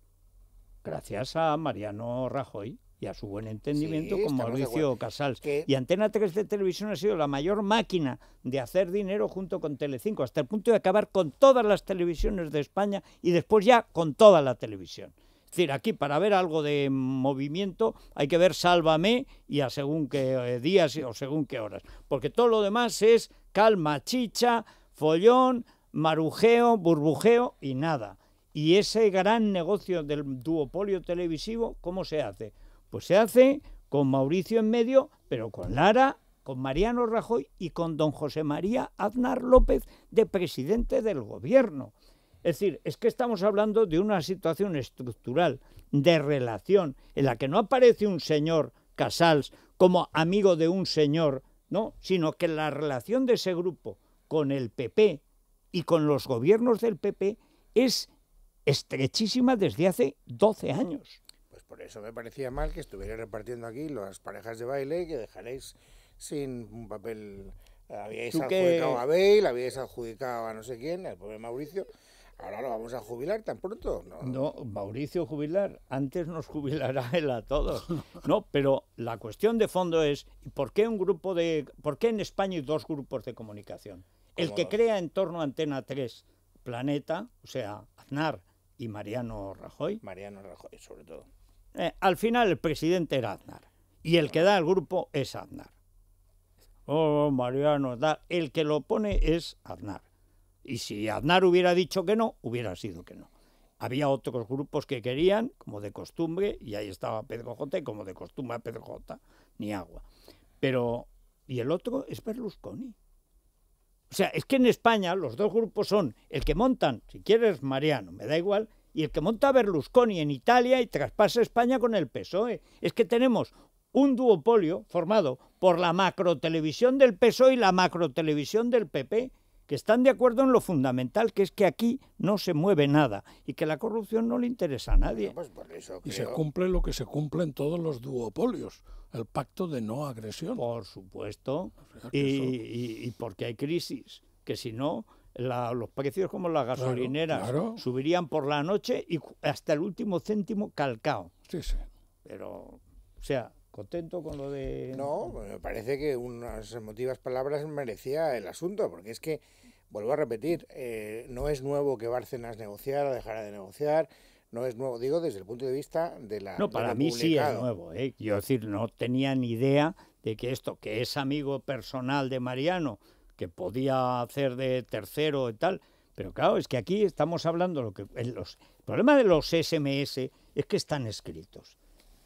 Gracias a Mariano Rajoy y a su buen entendimiento como con Mauricio Casals. Y Antena 3 de televisión ha sido la mayor máquina de hacer dinero junto con Telecinco, hasta el punto de acabar con todas las televisiones de España y después ya con toda la televisión. Es decir, aquí para ver algo de movimiento hay que ver Sálvame y a según qué eh, días o según qué horas, porque todo lo demás es calma, chicha, follón, marujeo, burbujeo y nada. Y ese gran negocio del duopolio televisivo, ¿cómo se hace? Pues se hace con Mauricio en medio, pero con Lara, con Mariano Rajoy y con don José María Aznar López de presidente del gobierno. Es decir, es que estamos hablando de una situación estructural, de relación, en la que no aparece un señor Casals como amigo de un señor, no, sino que la relación de ese grupo con el PP y con los gobiernos del PP es estrechísima desde hace 12 años. Pues por eso me parecía mal que estuvierais repartiendo aquí las parejas de baile y que dejaréis sin un papel. Habíais adjudicado a Bale, habíais adjudicado a no sé quién, al pobre Mauricio. Ahora lo vamos a jubilar tan pronto. No, Mauricio jubilar. Antes nos jubilará *laughs* él a todos. No, pero la cuestión de fondo es ¿por qué un grupo de, por qué en España hay dos grupos de comunicación? El que crea en torno a Antena 3 Planeta, o sea, Aznar y Mariano Rajoy. Mariano Rajoy, sobre todo. Eh, al final el presidente era Aznar y el que da el grupo es Aznar. Oh, Mariano, da. el que lo pone es Aznar. Y si Aznar hubiera dicho que no, hubiera sido que no. Había otros grupos que querían, como de costumbre, y ahí estaba Pedro J, y como de costumbre Pedro J, ni agua. Pero, y el otro es Berlusconi. O sea, es que en España los dos grupos son el que montan, si quieres Mariano, me da igual, y el que monta Berlusconi en Italia y traspasa España con el PSOE. Es que tenemos un duopolio formado por la televisión del PSOE y la televisión del PP, que están de acuerdo en lo fundamental, que es que aquí no se mueve nada y que la corrupción no le interesa a nadie. Pues y se cumple lo que se cumple en todos los duopolios, el pacto de no agresión. Por supuesto, y porque hay crisis, que si no, los precios como las gasolineras subirían por la noche y hasta el último céntimo calcao. Sí, sí. Pero, o sea, contento con lo de... No, me parece que unas emotivas palabras merecía el asunto, porque es que, vuelvo a repetir, eh, no es nuevo que Bárcenas negociara, dejara de negociar, no es nuevo, digo desde el punto de vista de la... No, para mí sí es nuevo, ¿eh? Yo decir, no tenía ni idea de que esto, que es amigo personal de Mariano, que podía hacer de tercero y tal. Pero claro, es que aquí estamos hablando lo que los el problema de los SMS es que están escritos.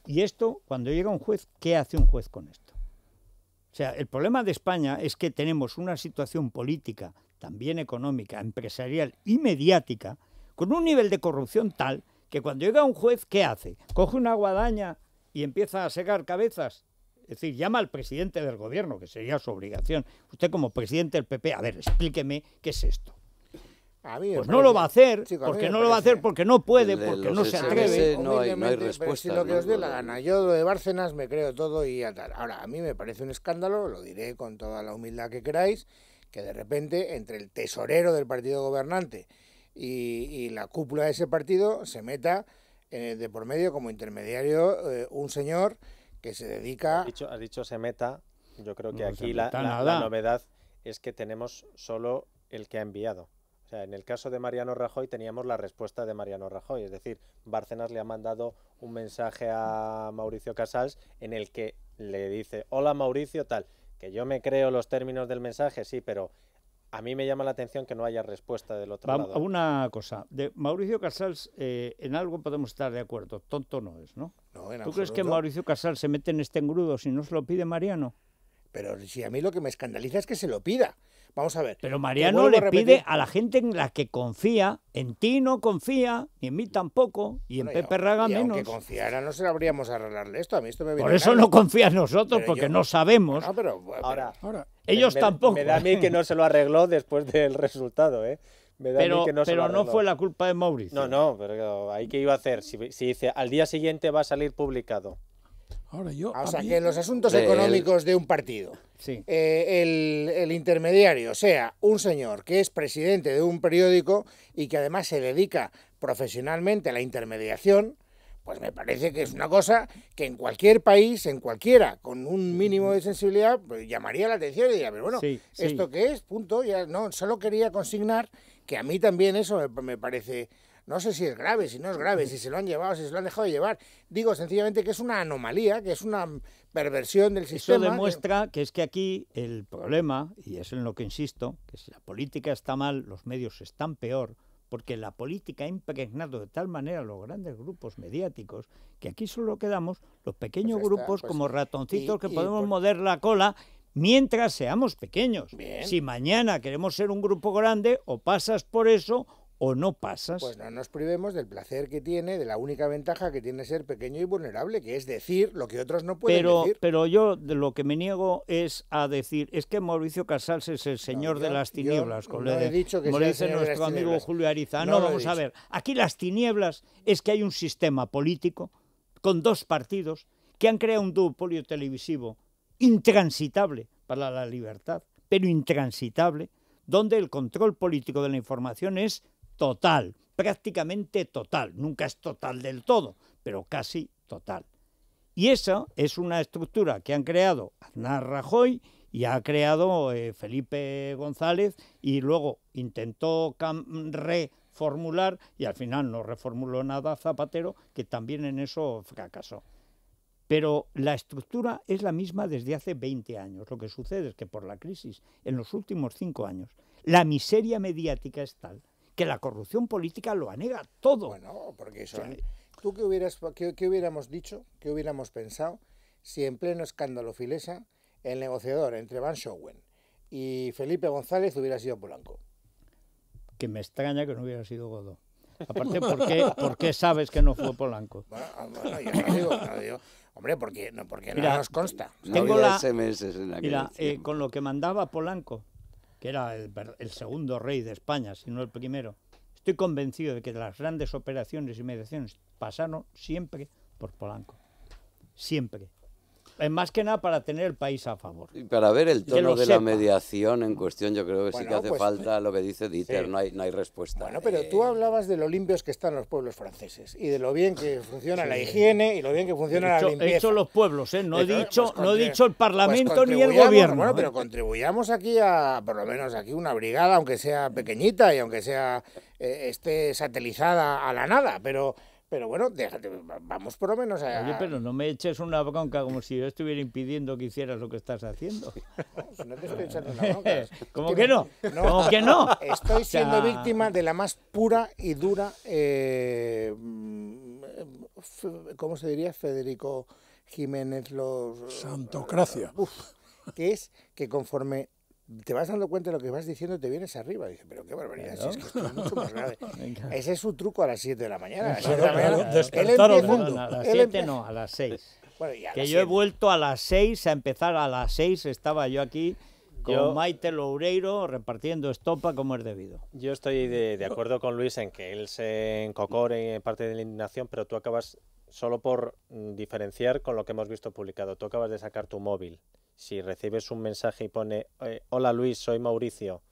Y esto, cuando llega un juez, ¿qué hace un juez con esto? O sea, el problema de España es que tenemos una situación política, también económica, empresarial y mediática, con un nivel de corrupción tal que cuando llega un juez, ¿qué hace? ¿Coge una guadaña y empieza a segar cabezas? Es decir, llama al presidente del gobierno, que sería su obligación. Usted como presidente del PP, a ver, explíqueme qué es esto. pues no lo va a hacer, porque no lo va a hacer, porque no puede, porque no se atreve. No hay, no respuesta. Pero si lo que os dé la gana. Yo de Bárcenas me creo todo y ya tal. Ahora, a mí me parece un escándalo, lo diré con toda la humildad que queráis, que de repente entre el tesorero del partido gobernante y, la cúpula de ese partido se meta eh, de por medio como intermediario eh, un señor que se dedica... Has dicho, dicho se meta, yo creo que aquí la, novedad es que tenemos solo el que ha enviado. O sea, en el caso de Mariano Rajoy teníamos la respuesta de Mariano Rajoy, es decir, Bárcenas le ha mandado un mensaje a Mauricio Casals en el que le dice, hola Mauricio, tal, que yo me creo los términos del mensaje, sí, pero a mí me llama la atención que no haya respuesta del otro lado. Una cosa, Mauricio Casals, eh, en algo podemos estar de acuerdo, tonto no es, ¿no? no ¿Tú absoluto. crees que Mauricio Casals se mete en este engrudo si no se lo pide Mariano? Pero si a mí lo que me escandaliza es que se lo pida. Vamos a ver. Pero Mariano le pide a la gente en la que confía, en ti no confía, ni en mí tampoco, y en Pepe Raga y menos. Que confiara, no se habríamos arreglarle esto. A mí esto me viene Por eso no confía en nosotros, porque no sabemos. pero, bueno. ahora, ahora, ellos tampoco. Me da a mí que no se lo arregló después del resultado, ¿eh? Me da pero, que no, pero no fue la culpa de Mauricio. No, no, pero ahí que iba a hacer. si dice al día siguiente va a salir publicado, Ahora yo, ah, o sea, que en los asuntos económicos de un partido, eh, el, intermediario sea un señor que es presidente de un periódico y que además se dedica profesionalmente a la intermediación, pues me parece que es una cosa que en cualquier país, en cualquiera, con un mínimo de sensibilidad, pues llamaría la atención y diría, pero bueno, ¿esto qué es? Punto. Ya, no, solo quería consignar que a mí también eso me parece no sé si es grave, si no es grave, si se lo han llevado, si se lo han dejado llevar. Digo sencillamente que es una anomalía, que es una perversión del sistema. Eso demuestra que... es que aquí el problema, y es en lo que insisto, que si la política está mal, los medios están peor, porque la política ha impregnado de tal manera los grandes grupos mediáticos que aquí solo quedamos los pequeños pues grupos pues como ratoncitos que podemos mover la cola mientras seamos pequeños. Si mañana queremos ser un grupo grande, o pasas por eso o no pasas. Pues no nos privemos del placer que tiene, de la única ventaja que tiene ser pequeño y vulnerable, que es decir lo que otros no pueden decir. Pero yo lo que me niego es a decir, es que Mauricio Casals es el señor de las tinieblas, como dicho que dice nuestro amigo Julio Ariza. No, vamos a ver, aquí las tinieblas es que hay un sistema político con dos partidos que han creado un duopolio televisivo intransitable para la libertad, pero intransitable, donde el control político de la información es total, prácticamente total, nunca es total del todo, pero casi total. Y esa es una estructura que han creado Aznar Rajoy y ha creado eh, Felipe González y luego intentó reformular y al final no reformuló nada Zapatero, que también en eso fracasó. Pero la estructura es la misma desde hace 20 años. Lo que sucede es que por la crisis, en los últimos cinco años, la miseria mediática es tal que la corrupción política lo anega todo. Bueno, porque eso... ¿Tú qué, hubieras, qué, hubiéramos dicho, qué hubiéramos pensado si en pleno escándalo Filesa el negociador entre Van Schowen y Felipe González hubiera sido Polanco? Que me extraña que no hubiera sido Godó. Aparte, ¿por qué, *laughs* sabes que no fue Polanco? Bueno, yo no digo, Hombre, porque, no, porque no nos consta. Tengo la, SMS en la mira, eh, con lo que mandaba Polanco, que era el, segundo rey de España, si no el primero, estoy convencido de que las grandes operaciones y mediaciones pasaron siempre por Polanco. Siempre. Es eh, más que nada para tener el país a favor. Y para ver el tono de la mediación en cuestión, yo creo que sí que hace pues, falta pues, lo que dice Dieter, no, hay, no hay respuesta. Bueno, pero eh, tú hablabas de lo limpios que están los pueblos franceses y de lo bien que funciona la higiene y lo bien que funciona la limpieza. He dicho los pueblos, ¿eh? no, he pues, dicho, no he dicho el Parlamento ni el Gobierno. Bueno, ¿eh? pero contribuyamos aquí a, por lo menos aquí, una brigada, aunque sea pequeñita y aunque sea esté satelizada a la nada, pero pero bueno, déjate, vamos por lo menos a... Oye, pero no me eches una bronca como si yo estuviera impidiendo que hicieras lo que estás haciendo. No, te estoy *laughs* echando *laughs* ¿Cómo que *laughs* no? ¿Cómo que no? Estoy siendo víctima de la más pura y dura... Eh, mm, ¿Cómo se diría? Federico Jiménez los... Santocracia. Uf, que es que conforme te vas dando cuenta de lo que vas diciendo te vienes arriba. Dice, pero qué barbaridad, si es que es mucho más grave. *laughs* Ese es un truco a las 7 de la mañana. A las 7 no, a las 6. que yo he vuelto a las 6, a empezar a las 6, estaba yo aquí con Maite Loureiro repartiendo estopa como es debido. Yo estoy de, acuerdo con Luis en que él se encocore en parte de la indignación, pero tú acabas solo por mm, diferenciar con lo que hemos visto publicado. Tú acabas de sacar tu móvil. Si recibes un mensaje y pone, eh, hola Luis, soy Mauricio,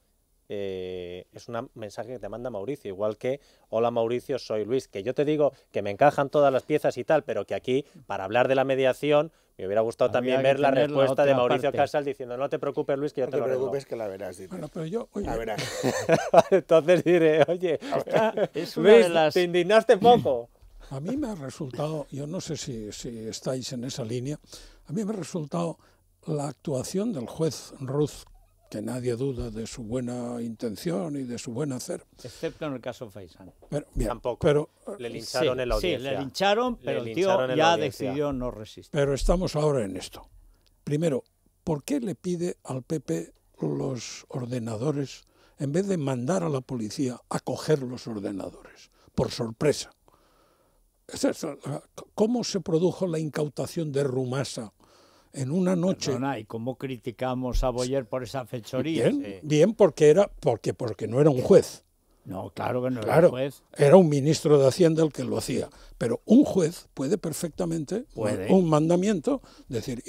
eh, es un mensaje que te manda Mauricio, igual que hola Mauricio, soy Luis, que yo te digo que me encajan todas las piezas y tal, pero que aquí, para hablar de la mediación, me hubiera gustado también ver la respuesta de Mauricio Casal diciendo, no te preocupes Luis, que yo te, lo No te preocupes que la verás, Bueno, pero yo, La verás. *laughs* Entonces diré, oye, *laughs* *laughs* Luis, te indignaste poco. A mí me ha resultado, yo no sé si, estáis en esa línea, a mí me ha resultado la actuación del juez Ruz, que nadie duda de su buena intención y de su buen hacer. Excepto en el caso Faisán. Pero, Tampoco. le lincharon en la audiencia. Sí, le lincharon, pero el tío ya decidió no resistir. Pero estamos ahora en esto. Primero, ¿por qué le pide al PP los ordenadores en vez de mandar a la policía a coger los ordenadores? Por sorpresa. ¿Cómo se produjo la incautación de Rumasa? en una noche. ¿y cómo criticamos a Boyer por esa fechoría? Bien, porque, era, porque, porque no era un juez. No, claro que no era un juez. Era un ministro de Hacienda el que lo hacía. Pero un juez puede perfectamente, un mandamiento, decir,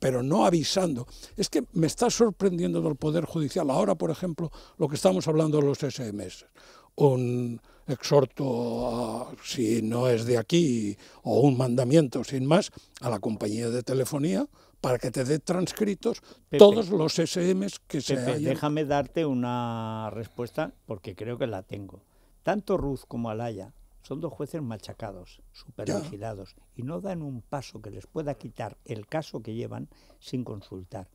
pero no avisando. Es que me está sorprendiendo del Poder Judicial. Ahora, por ejemplo, lo que estamos hablando de los SMS. Un, exhorto, si no es de aquí, o un mandamiento sin más, a la compañía de telefonía para que te dé transcritos todos los SMs que se hayan. déjame darte una respuesta porque creo que la tengo. Tanto Ruz como Alaya son dos jueces machacados, supervigilados, y no dan un paso que les pueda quitar el caso que llevan sin consultar.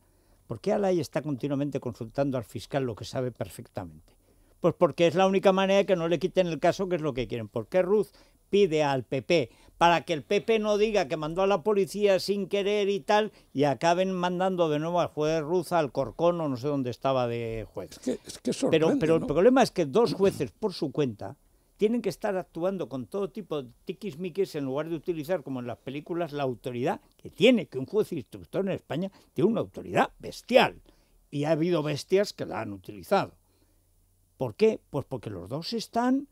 ¿Por qué Alaya está continuamente consultando al fiscal lo que sabe perfectamente? Pues porque es la única manera que no le quiten el caso, que es lo que quieren. ¿Por qué pide al PP? Para que el PP no diga que mandó a la policía sin querer y tal, y acaben mandando de nuevo al juez Ruz al Corcón o no sé dónde estaba de juez. Es que, es pero, pero el problema es que dos jueces por su cuenta tienen que estar actuando con todo tipo de tiquismiquis en lugar de utilizar, como en las películas, la autoridad que tiene, que un juez instructor en España tiene una autoridad bestial. Y ha habido bestias que la han utilizado. ¿Por qué? Pues porque los dos están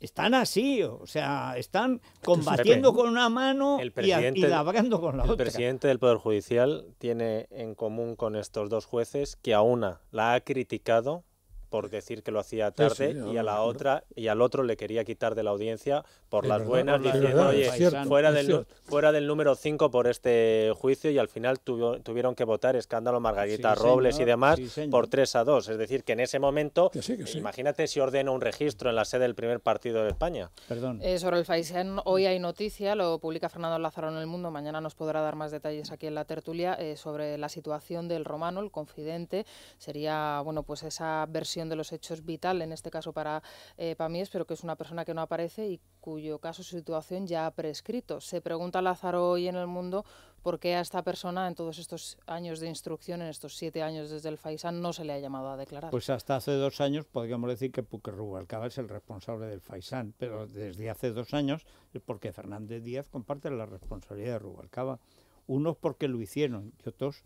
están así, o sea, están combatiendo con una mano y, con la otra. El presidente del Poder Judicial tiene en común con estos dos jueces que a una la ha criticado por decir que lo hacía ah, tarde y a la otra y al otro le quería quitar de la audiencia por las buenas diciendo oye fuera del fuera del número 5 por este juicio y al final tuvieron que votar escándalo Margarita Robles y demás por 3 a 2 es decir que en ese momento imagínate si ordena un registro en la sede del primer partido de España Perdón. Eh, sobre el Faisán hoy hay noticia lo publica Fernando Lázaro en El Mundo mañana nos podrá dar más detalles aquí en la tertulia eh, sobre la situación del romano el confidente sería bueno pues esa versión de los hechos vital, en este caso para eh, pero que es una persona que no aparece y cuyo caso su situación ya ha prescrito. Se pregunta Lázaro hoy en el mundo por qué a esta persona en todos estos años de instrucción, en estos siete años desde el Faisán, no se le ha llamado a declarar. Pues hasta hace dos años podríamos decir que Puque Rubalcaba es el responsable del Faisán, pero desde hace dos años es porque Fernández Díaz comparte la responsabilidad de Rubalcaba. Unos porque lo hicieron y otros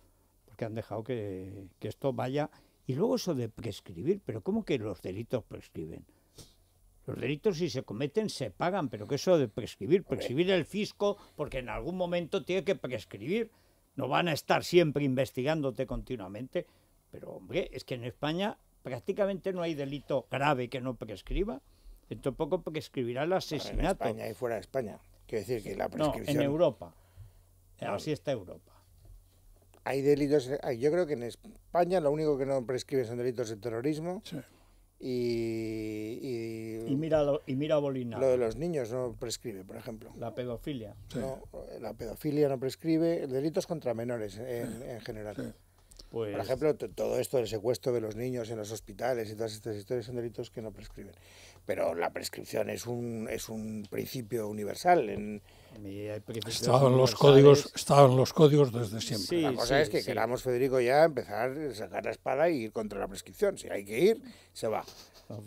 porque han dejado que, que esto vaya y luego eso de prescribir, pero ¿cómo que los delitos prescriben? Los delitos si se cometen se pagan, pero que eso de prescribir, prescribir el fisco, porque en algún momento tiene que prescribir, no van a estar siempre investigándote continuamente, pero hombre, es que en España prácticamente no hay delito grave que no prescriba, tampoco prescribirá el asesinato. en España y fuera de España, que decir que la prescripción... No, en Europa, así está Europa hay delitos, yo creo que en España lo único que no prescribe son delitos de terrorismo. Y, y, mira lo, y mira Bolina. Lo de los niños no prescribe, por ejemplo. La pedofilia. Eh, la pedofilia no prescribe, delitos contra menores en, general. Pues... Por ejemplo, todo esto del secuestro de los niños en los hospitales y todas estas historias son delitos que no prescriben. Pero la prescripción es un, es un principio universal en, Estaban los, códigos, estaban los códigos desde siempre. la cosa es que queramos, Federico, ya empezar a sacar la espada y ir contra la prescripción. Si hay que ir, se va. No,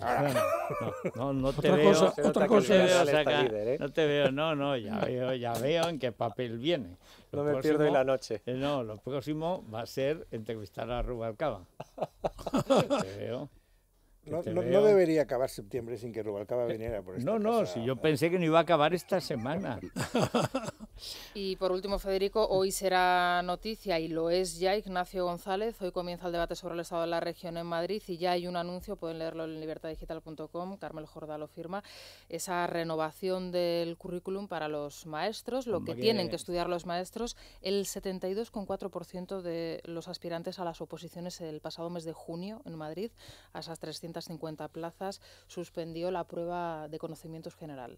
pues, te veo. No te veo, no, no, ya veo, ya veo en qué papel viene. no me pierdo en la noche. Eh, no, lo próximo va a ser entrevistar a Rubalcaba. *laughs* te veo. No, debería acabar septiembre sin que Rubalcaba eh, viniera por esta No, no, si yo pensé que no iba a acabar esta semana. *laughs* y por último, Federico, hoy será noticia y lo es ya Ignacio González. Hoy comienza el debate sobre el estado de la región en Madrid y ya hay un anuncio, pueden leerlo en libertadigital.com, Carmel Jordá lo firma, esa renovación del currículum para los maestros, lo que tienen que estudiar los maestros. El 72,4% de los aspirantes a las oposiciones el pasado mes de junio en Madrid, a esas 300 50 plazas, suspendió la prueba de conocimientos general.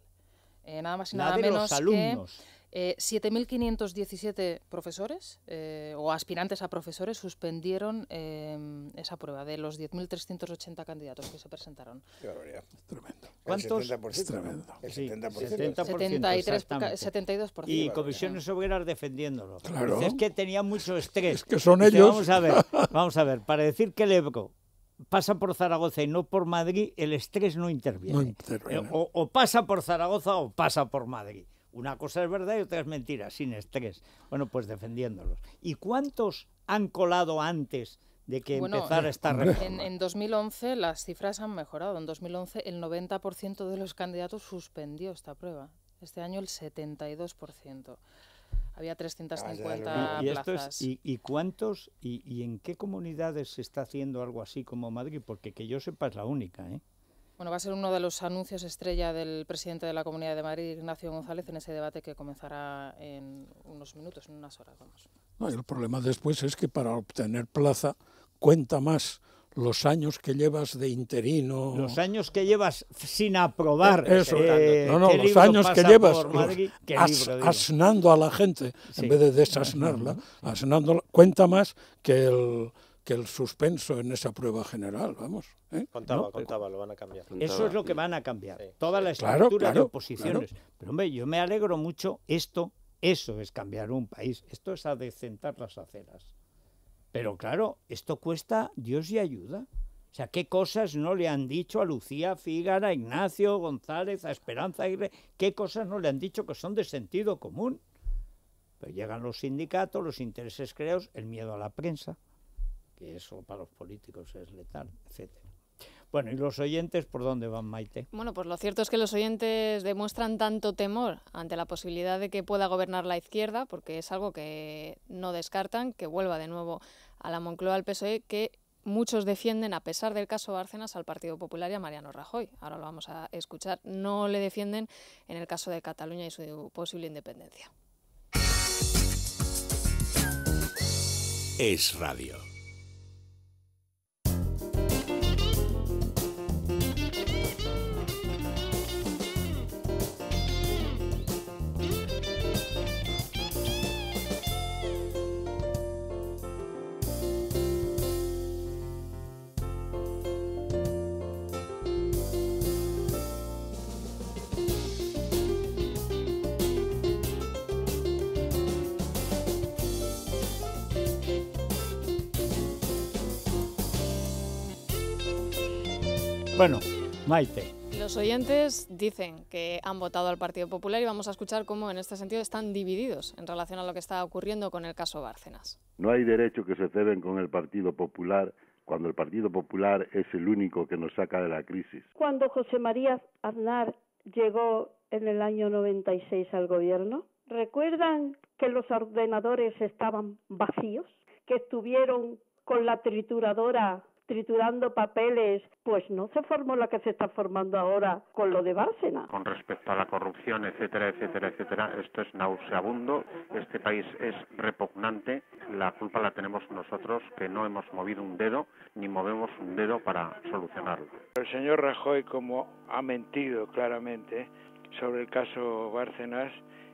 Eh, nada más y nada, menos los 7.517 eh, profesores eh, o aspirantes a profesores suspendieron esa prueba de los 10.380 candidatos que se presentaron. Qué tremendo. ¿Cuántos? El 70%. El 70%. 72%. Y comisiones obreras defendiéndolo. Es que tenía mucho estrés. Es que son ellos. vamos a ver, *laughs* vamos a ver. Para decir que el Ebro pasa por Zaragoza y no por Madrid, el estrés no interviene. Eh, o, pasa por Zaragoza o pasa por Madrid. Una cosa es verdad y otra es mentira, sin estrés. Bueno, pues defendiéndolos. ¿Y cuántos han colado antes de que empezara eh, esta reforma? En, en 2011 las cifras han mejorado. En 2011 el 90% de los candidatos suspendió esta prueba. Este año el 72% había 350 ah, ¿Y, plazas. Y, cuántos y, en qué comunidades se está haciendo algo así como Madrid? Porque que yo sepa es la única, ¿eh? Bueno, va a ser uno de los anuncios estrella del presidente de la Comunidad de Madrid, Ignacio González, en ese debate que comenzará en unos minutos, en unas horas, vamos. el problema después es que para obtener plaza cuenta más los años que llevas de interino. Los años que llevas sin aprobar. Eh, eh, no, no, los años que llevas asnando a la gente, en vez de desasnarla, cuenta más que el, que el suspenso en esa prueba general, vamos. ¿eh? Contaba, contaba, lo van a cambiar. Eso es lo que van a cambiar, toda la estructura de oposiciones. Pero hombre, yo me alegro mucho, esto, eso es cambiar un país, esto es adecentar las aceras. Pero claro, esto cuesta Dios y ayuda. O sea, ¿qué cosas no le han dicho a Lucía Fígara, a Ignacio González, a Esperanza Aguirre? ¿Qué cosas no le han dicho que son de sentido común? Pero pues llegan los sindicatos, los intereses creados, el miedo a la prensa, que eso para los políticos es letal, etcétera. Bueno, ¿y los oyentes por dónde van, Maite? Bueno, pues lo cierto es que los oyentes demuestran tanto temor ante la posibilidad de que pueda gobernar la izquierda, porque es algo que no descartan, que vuelva de nuevo a la Moncloa, al PSOE, que muchos defienden, a pesar del caso Bárcenas, al Partido Popular y a Mariano Rajoy. Ahora lo vamos a escuchar. No le defienden en el caso de Cataluña y su posible independencia. Es radio. Bueno, Maite. Los oyentes dicen que han votado al Partido Popular y vamos a escuchar cómo en este sentido están divididos en relación a lo que está ocurriendo con el caso Bárcenas. No hay derecho que se ceden con el Partido Popular cuando el Partido Popular es el único que nos saca de la crisis. Cuando José María Aznar llegó en el año 96 al gobierno, ¿recuerdan que los ordenadores estaban vacíos? Que estuvieron con la trituradora triturando papeles, pues no se formó la que se está formando ahora con lo de Bárcena. Con respecto a la corrupción, etcétera, etcétera, etcétera, esto es nauseabundo, este país es repugnante, la culpa la tenemos nosotros que no hemos movido un dedo ni movemos un dedo para solucionarlo. El señor Rajoy, como ha mentido claramente sobre el caso Bárcenas,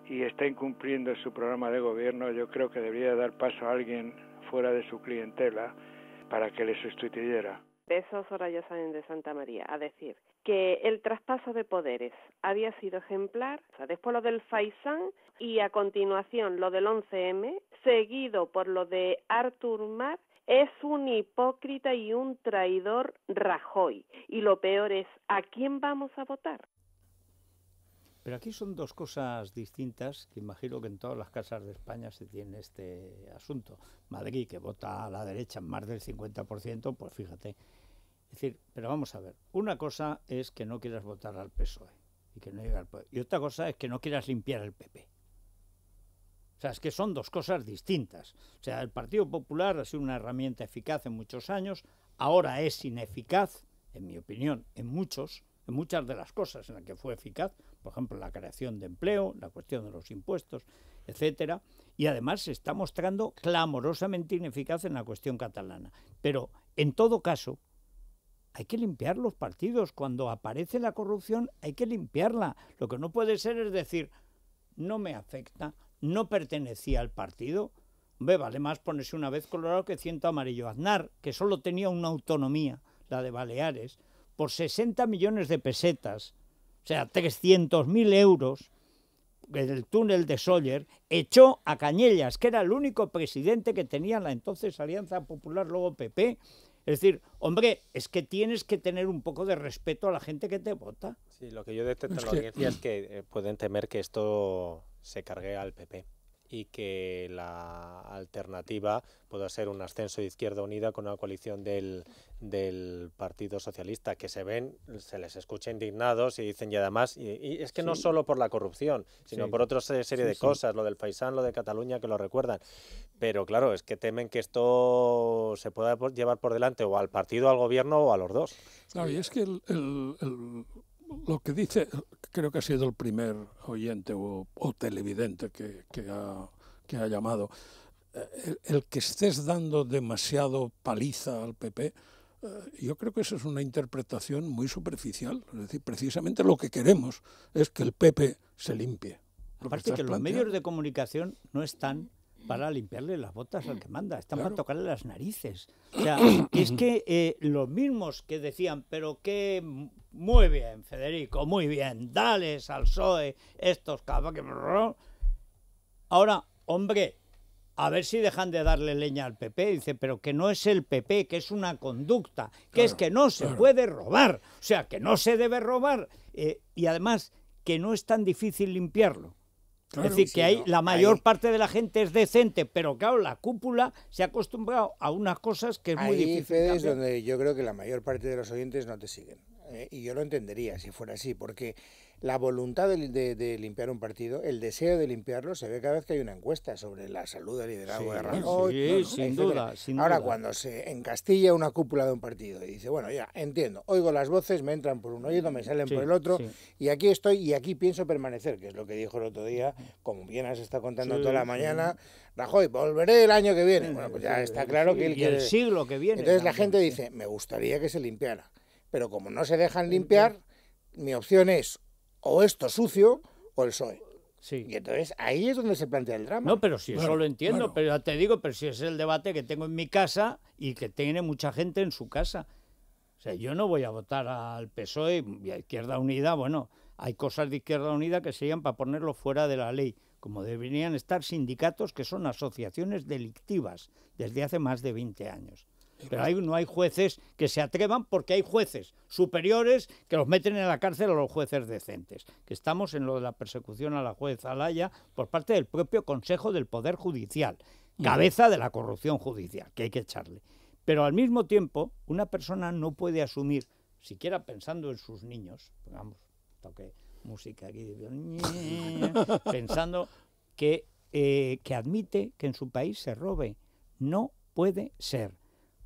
y está incumpliendo su programa de gobierno, yo creo que debería dar paso a alguien fuera de su clientela para que le sustituyera. ahora ya salen de Santa María, a decir que el traspaso de poderes había sido ejemplar, o sea, después lo del Faisán y a continuación lo del 11M, seguido por lo de Artur Mar, es un hipócrita y un traidor Rajoy. Y lo peor es, ¿a quién vamos a votar? Pero aquí son dos cosas distintas que imagino que en todas las casas de España se tiene este asunto. Madrid, que vota a la derecha más del 50%, pues fíjate. Es decir, pero vamos a ver, una cosa es que no quieras votar al PSOE y que no llegue al PSOE. Y otra cosa es que no quieras limpiar el PP. O sea, es que son dos cosas distintas. O sea, el Partido Popular ha sido una herramienta eficaz en muchos años, ahora es ineficaz, en mi opinión, en muchos, en muchas de las cosas en las que fue eficaz, por ejemplo, la creación de empleo, la cuestión de los impuestos, etcétera, y además se está mostrando clamorosamente ineficaz en la cuestión catalana. Pero en todo caso, hay que limpiar los partidos. Cuando aparece la corrupción, hay que limpiarla. Lo que no puede ser es decir, no me afecta, no pertenecía al partido. Hombre, vale más ponerse una vez colorado que ciento amarillo. Aznar, que solo tenía una autonomía, la de Baleares, por 60 millones de pesetas o sea, 300.000 euros del túnel de Soller, echó a Cañellas, que era el único presidente que tenía la entonces Alianza Popular, luego PP. Es decir, hombre, es que tienes que tener un poco de respeto a la gente que te vota. Sí, lo que yo detecto en la audiencia es que eh, pueden temer que esto se cargue al PP y que la alternativa pueda ser un ascenso de Izquierda Unida con una coalición del, Partido Socialista, que se ven, se les escucha indignados y dicen, ya además, más. y es que no solo por la corrupción, sino por otra serie de cosas, lo del Faisán, lo de Cataluña, que lo recuerdan. Pero claro, es que temen que esto se pueda llevar por delante o al partido, al gobierno o a los dos. Claro, y es que el lo que dice, creo que ha sido el primer oyente o, televidente que, que, ha, llamado, eh, el, que estés dando demasiado paliza al PP, eh, yo creo que esa es una interpretación muy superficial. Es decir, precisamente lo que queremos es que el PP se limpie. Lo Aparte que, que los medios de comunicación no están para limpiarle las botas al que manda, están para tocarle las narices. O sea, *coughs* es que eh, los mismos que decían, pero qué muy bien, Federico, muy bien. Dales al PSOE estos cabos que... Ahora, hombre, a ver si dejan de darle leña al PP. Dice, pero que no es el PP, que es una conducta, que es que no se puede robar. O sea, que no se debe robar. Eh, y además, que no es tan difícil limpiarlo. es decir, que hay, la mayor parte de la gente es decente, pero claro, la cúpula se ha acostumbrado a unas cosas que es muy difícil. Fede, es donde yo creo que la mayor parte de los oyentes no te siguen. Eh, y yo lo entendería si fuera así, porque la voluntad de, limpiar un partido, el deseo de limpiarlo, se ve cada vez que hay una encuesta sobre la salud del liderazgo de Rajoy. Sí, sin, duda, Ahora, cuando se encastilla una cúpula de un partido y dice, bueno, ya, entiendo, oigo las voces, me entran por un oído, me mm, salen por el otro, y aquí estoy y aquí pienso permanecer, que es lo que dijo el otro día, como bien has está contando toda la mañana, Rajoy, volveré el año que viene. Bueno, pues ya está claro que él el siglo que viene. Entonces la gente dice, me gustaría que se limpiara pero como no se dejan limpiar, mi opción es o esto sucio o el PSOE. Sí. Y entonces ahí es donde se plantea el drama. No, pero sí, eso lo entiendo, pero ya te digo, pero si es el debate que tengo en mi casa y que tiene mucha gente en su casa. O sea, yo no voy a votar al PSOE y a Izquierda Unida, bueno, hay cosas de Izquierda Unida que serían para ponerlo fuera de la ley, como deberían estar sindicatos que son asociaciones delictivas desde hace más de 20 años. Pero hay, no hay jueces que se atrevan porque hay jueces superiores que los meten en la cárcel a los jueces decentes. Que estamos en lo de la persecución a la jueza Alaya por parte del propio Consejo del Poder Judicial, cabeza de la corrupción judicial, que hay que echarle. Pero al mismo tiempo, una persona no puede asumir, siquiera pensando en sus niños, toque música aquí, *laughs* pensando eh, que admite que en su país se robe. No puede ser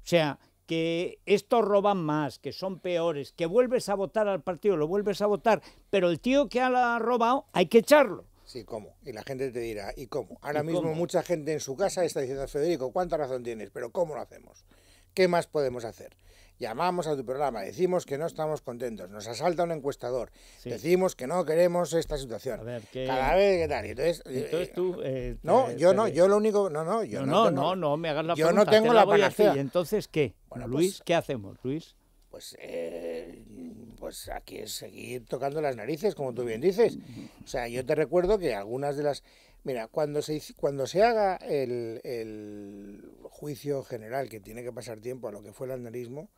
o sea, que estos roban más, que son peores, que vuelves a votar al partido, lo vuelves a votar, pero el tío que ha robado hay que echarlo. Sí, ¿cómo? Y la gente te dirá, ¿y cómo? Ahora mismo mucha gente en su casa está diciendo, Federico, ¿cuánta razón tienes? Pero ¿cómo lo hacemos? ¿Qué más podemos hacer? llamamos a tu programa, decimos que no estamos contentos, nos asalta un encuestador, decimos que no queremos esta situación. A ver, ¿qué... Cada vez que tal. Entonces, eh, entonces tú. Eh, no, eh, yo no, yo lo único. No, no, yo no. No, no, me hagas la Yo no tengo la, ¿Y entonces qué? Bueno, pues, Luis, ¿qué hacemos, Luis? Pues, pues aquí es seguir tocando las narices, como tú bien dices. O sea, yo te recuerdo que algunas de las. Mira, cuando se, cuando se haga el, el juicio general, que tiene que pasar tiempo a lo que fue el andarismo,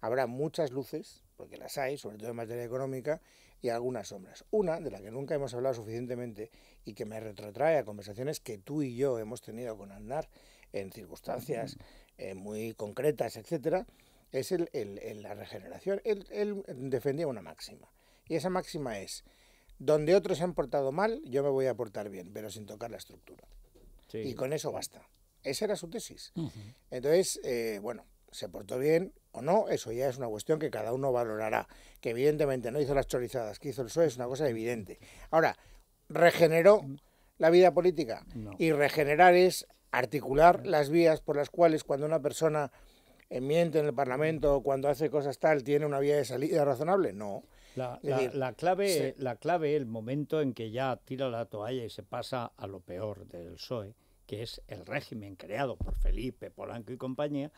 habrá muchas luces, porque las hay, sobre todo en materia económica, y algunas sombras. Una, de la que nunca hemos hablado suficientemente y que me retrotrae a conversaciones que tú y yo hemos tenido con Andar en circunstancias eh, muy concretas, etcétera, es el, el, la regeneración. Él, defendía una máxima, y esa máxima es, donde otros se han portado mal, yo me voy a portar bien, pero sin tocar la estructura. Y con eso basta. Esa era su tesis. Entonces, eh, bueno, se portó bien o no, eso ya es una cuestión que cada uno valorará. Que evidentemente no hizo las chorizadas que hizo el PSOE es una cosa evidente. Ahora, regeneró mm. la vida política no. y regenerar es articular las vías por las cuales cuando una persona eh, miente en el Parlamento, cuando hace cosas tal, tiene una vía de salida razonable. No. La, clave, la clave, el momento en que ya tira la toalla y se pasa a lo peor del PSOE, que es el régimen creado por Felipe, Polanco y compañía,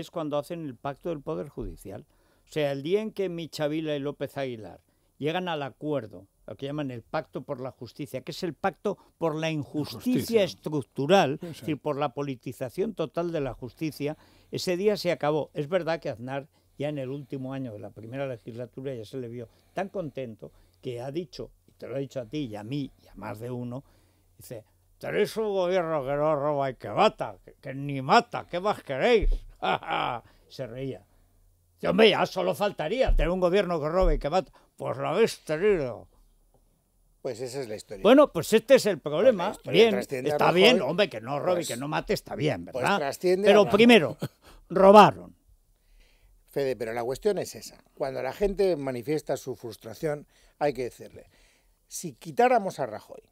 es cuando hacen el pacto del Poder Judicial. O sea, el día en que Michavila y López Aguilar llegan al acuerdo, lo que llaman el pacto por la justicia, que es el pacto por la injusticia estructural, es decir, por la politización total de la justicia, ese día se acabó. Es verdad que Aznar ya en el último año de la primera legislatura ya se le vio tan contento que ha dicho, y te lo ha dicho a ti y a mí y a más de uno, dice, tenéis un gobierno que no roba y que mata, que ni mata, ¿qué más queréis? *laughs* Se reía. Yo hombre, ya solo faltaría tener un gobierno que robe y que mate. Pues lo habéis tenido. Pues esa es la historia. Bueno, pues este es el pues problema. bien, está bien, hombre, que no robe, y pues que no mate, está bien, pues ¿verdad? pero primero, *laughs* robaron. Fede, pero la cuestión es esa. Cuando la gente manifiesta su frustración, hay que decirle, si quitáramos a Rajoy,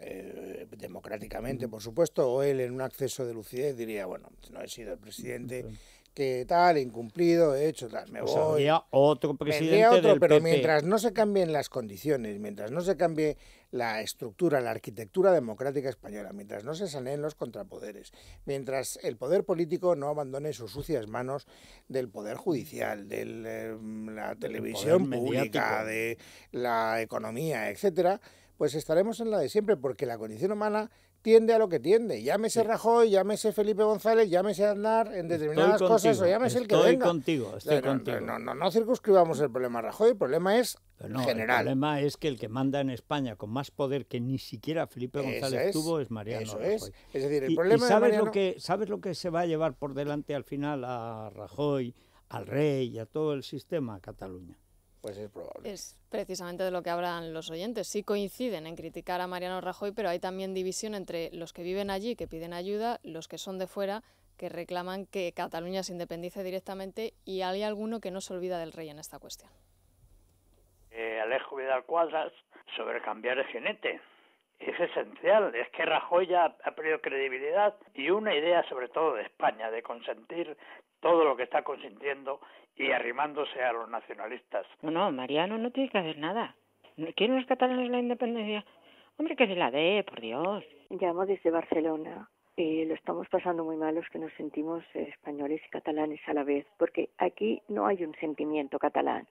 eh, democráticamente, por supuesto, o él en un acceso de lucidez diría, bueno, no he sido el presidente que tal, incumplido, he hecho tal, me voy. otro presidente otro, pero mientras no se cambien las condiciones, mientras no se cambie la estructura, la arquitectura democrática española, mientras no se saneen los contrapoderes, mientras el poder político no abandone sus sucias manos del poder judicial, de em, la televisión pública, de la economía, etcétera, pues estaremos en la de siempre, porque la condición humana tiende a lo que tiende. Llámese Rajoy, llámese Felipe González, llámese Aznar en determinadas cosas o llámese el que venga. Contigo, estoy contigo, no, circunscribamos el problema Rajoy, el problema es general. El problema es que el que manda en España con más poder que ni siquiera Felipe González tuvo es Mariano eso Es. es decir, el y, problema sabes lo que ¿Sabes lo que se va a llevar por delante al final a Rajoy, al rey y a todo el sistema a Cataluña? Pues es probable. Es precisamente de lo que hablan los oyentes. Sí coinciden en criticar a Mariano Rajoy, pero hay también división entre los que viven allí, que piden ayuda, los que son de fuera, que reclaman que Cataluña se independice directamente, y hay alguno que no se olvida del rey en esta cuestión. Eh, Cuadras sobre cambiar es esencial. Es que Rajoy ha perdido credibilidad y una idea sobre todo de España, de consentir todo lo que está consintiendo y arrimándose a los nacionalistas. No, no, Mariano no tiene que hacer nada. ¿Quieren los catalanes la independencia? Hombre, que se la dé, por Dios. Llamo desde Barcelona. y lo estamos pasando muy mal los que nos sentimos eh, españoles y catalanes a la vez, porque aquí no hay un sentimiento catalán.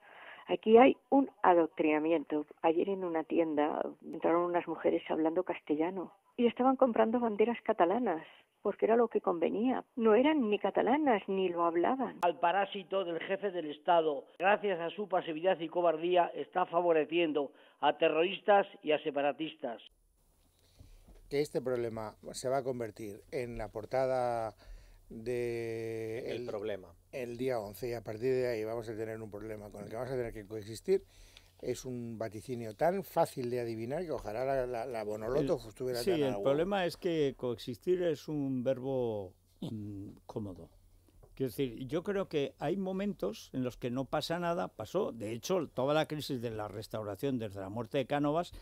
Aquí hay un adoctrinamiento. Ayer en una tienda entraron unas mujeres hablando castellano y estaban comprando banderas catalanas porque era lo que convenía. No eran ni catalanas ni lo hablaban. Al parásito del jefe del Estado, gracias a su pasividad y cobardía, está favoreciendo a terroristas y a separatistas. Que este problema se va a convertir en la portada de el, problema. El día 11 y a partir de ahí vamos a tener un problema con el que vamos a tener que coexistir. Es un vaticinio tan fácil de adivinar que ojalá la, la, la Bonoloto el, estuviera Sí, el problema es que coexistir es un verbo cómodo. Quiero decir, yo creo que hay momentos en los que no pasa nada, pasó, de hecho, toda la crisis de la restauración desde la muerte de Cánovas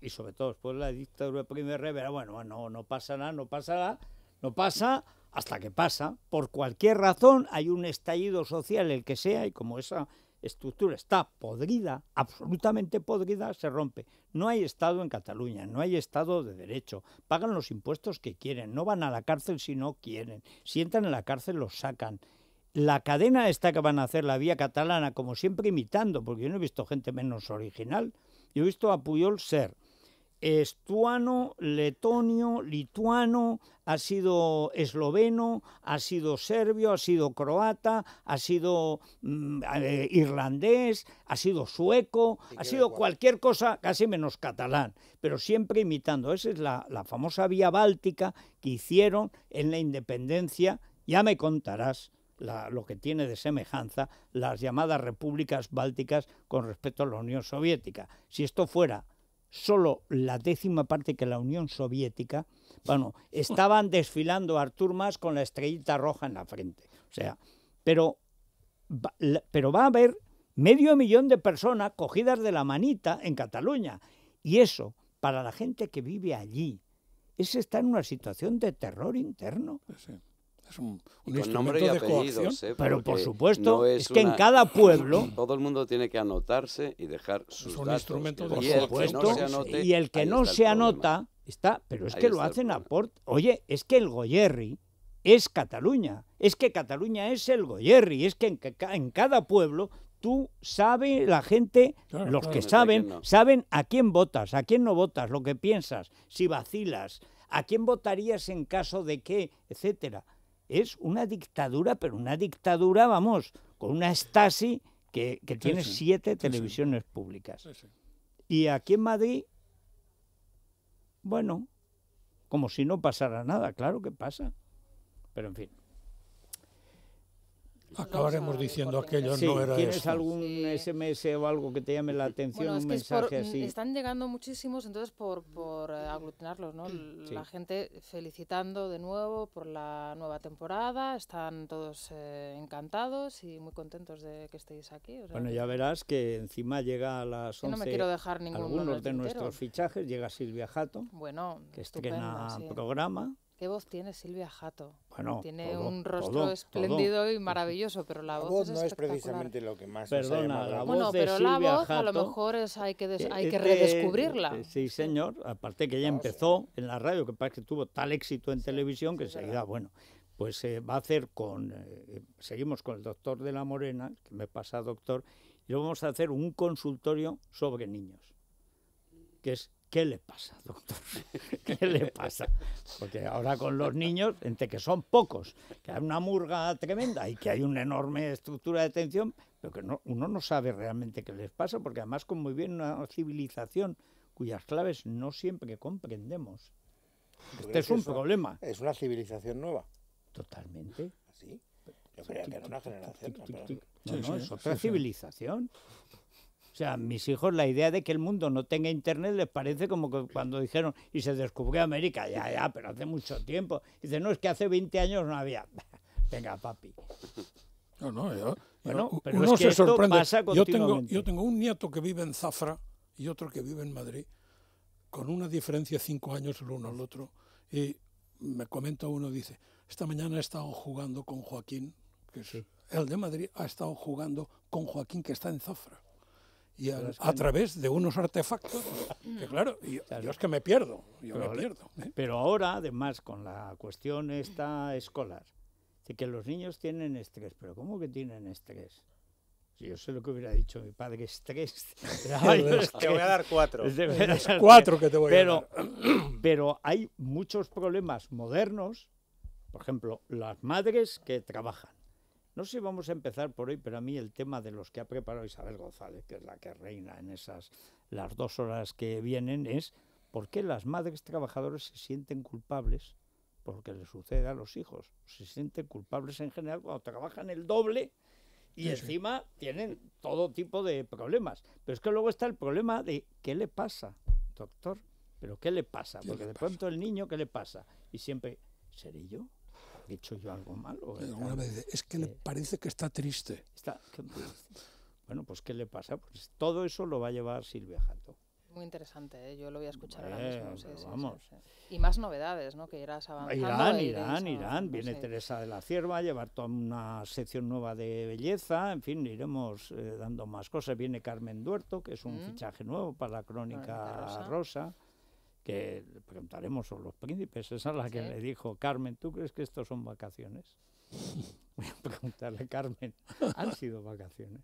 y sobre todo después de la dictadura de Primer Rivera, bueno, no, no pasa nada, no pasa nada, no pasa, hasta que pasa, por cualquier razón hay un estallido social, el que sea, y como esa estructura está podrida, absolutamente podrida, se rompe. No hay Estado en Cataluña, no hay Estado de derecho. Pagan los impuestos que quieren, no van a la cárcel si no quieren. Si entran en la cárcel los sacan. La cadena está que van a hacer la vía catalana, como siempre imitando, porque yo no he visto gente menos original, yo he visto a Puyol ser estuano, letonio, lituano, ha sido esloveno, ha sido serbio, ha sido croata, ha sido mm, eh, irlandés, ha sido sueco, ha sido cualquier cosa, casi menos catalán, pero siempre imitando. Esa es la, famosa vía báltica que hicieron en la independencia, ya me contarás. lo que tiene de semejanza las llamadas repúblicas bálticas con respecto a la Unión Soviética. Si esto fuera solo la décima parte que la Unión Soviética, bueno, *laughs* estaban desfilando Artur Mas con la estrellita roja en la frente. O sea, pero, pero va a haber medio millón de personas cogidas de la manita en Cataluña. Y eso, para la gente que vive allí, es estar en una situación de terror interno. Es un, un nombre ¿eh? Pero por supuesto, es, que en cada pueblo... *clears throat* Todo el mundo tiene que anotarse y dejar sus datos. Instrumento de... y, el supuesto, y el que no se, anota está... Pero es que lo hacen a port... Oye, es que el Goyerri es Cataluña. Es que Cataluña es el Goyerri. Es que en, cada pueblo tú sabes, la gente, los que saben, saben a quién votas, a quién no votas, lo que piensas, si vacilas, a quién votarías en caso de qué, etcétera es una dictadura, pero una dictadura, vamos, con una Stasi que, tiene siete televisiones públicas. Y aquí en Madrid, bueno, como si no pasara nada, claro que pasa. Pero en fin acabaremos diciendo aquello no era ¿Tienes algún SMS o algo que te llame la atención? un mensaje así. Están llegando muchísimos, entonces por, por aglutinarlos, ¿no? Mm, la gente felicitando de nuevo por la nueva temporada, están todos eh, encantados y muy contentos de que estéis aquí. bueno, ya verás que encima llega a las 11. No Algunos de nuestros fichajes llega Silvia Jato, bueno, que estrena programa ¿Qué voz tiene Silvia Jato? Bueno, tiene un rostro espléndido y maravilloso, pero la, la voz, no es, precisamente lo que más Perdona, la voz Bueno, pero la voz a lo mejor hay, que hay que redescubrirla. Eh, sí, señor, aparte que ella empezó en la radio, que parece que tuvo tal éxito en televisión que enseguida, bueno, pues eh, va a hacer con, eh, seguimos con el doctor de la Morena, que me pasa doctor, y vamos a hacer un consultorio sobre niños, que es ¿Qué le pasa, doctor? *laughs* ¿Qué le pasa? Porque ahora con los niños, entre que son pocos, que hay una murga tremenda y que hay una enorme estructura de tensión, pero que uno no sabe realmente qué les pasa, porque además con muy bien una civilización cuyas claves no siempre comprendemos. Este es un problema. Es una civilización nueva. Totalmente. ¿Ah, ¿Sí? Yo creía que era una generación. no, es otra civilización. O sea, a mis hijos la idea de que el mundo no tenga internet les parece como que cuando dijeron y se descubrió América, ya, ya, pero hace mucho tiempo. Dice, no, es que hace 20 años no había. *laughs* Venga, papi. No, no, yo, bueno, pero es que Pasa yo, tengo, yo tengo un nieto que vive en Zafra y otro que vive en Madrid, con una diferencia de cinco años el uno al otro. Y me comenta uno, dice, esta mañana he estado jugando con Joaquín, que es el de Madrid, ha estado jugando con Joaquín que está en Zafra y a, través de unos artefactos que claro, yo, es que me pierdo, ¿eh? pero, ahora, además, con la cuestión esta escolar, de que los niños tienen estrés, pero ¿cómo que tienen estrés? Si yo sé lo que hubiera dicho mi padre, estrés. te *laughs* voy a dar cuatro. *laughs* cuatro que te voy a dar. *clears throat* Pero hay muchos problemas modernos, por ejemplo, las madres que trabajan no sé, vamos a empezar por hoy, pero a mí el tema de los que ha preparado Isabel González, que es la que reina en esas las dos horas que vienen, es por qué las madres trabajadoras se sienten culpables por lo que le sucede a los hijos. Se sienten culpables en general cuando trabajan el doble y encima tienen todo tipo de problemas. Pero es que luego está el problema de qué le pasa, doctor, pero qué le pasa, porque de pronto el niño, ¿qué le pasa? Y siempre, ¿seré yo? ¿he hecho yo algo malo? es que le eh, parece que está triste. bueno, pues ¿qué le pasa? Pues todo eso lo va a llevar Silvia Jato. Muy interesante, ¿eh? yo lo voy a escuchar ahora mismo. y más novedades, ¿no? Que irás avanzando. Irán, Irán, Irán. Viene Teresa de la Cierva a llevar toda una sección nueva de belleza. En fin, iremos eh, dando más cosas. Viene Carmen Duerto, que es un mm. fichaje nuevo para la Crónica, Rosa que le preguntaremos sobre los príncipes, esa es la que le dijo, Carmen, ¿tú crees que estos son vacaciones? *laughs* Voy a preguntarle, a Carmen, ¿han *laughs* sido vacaciones?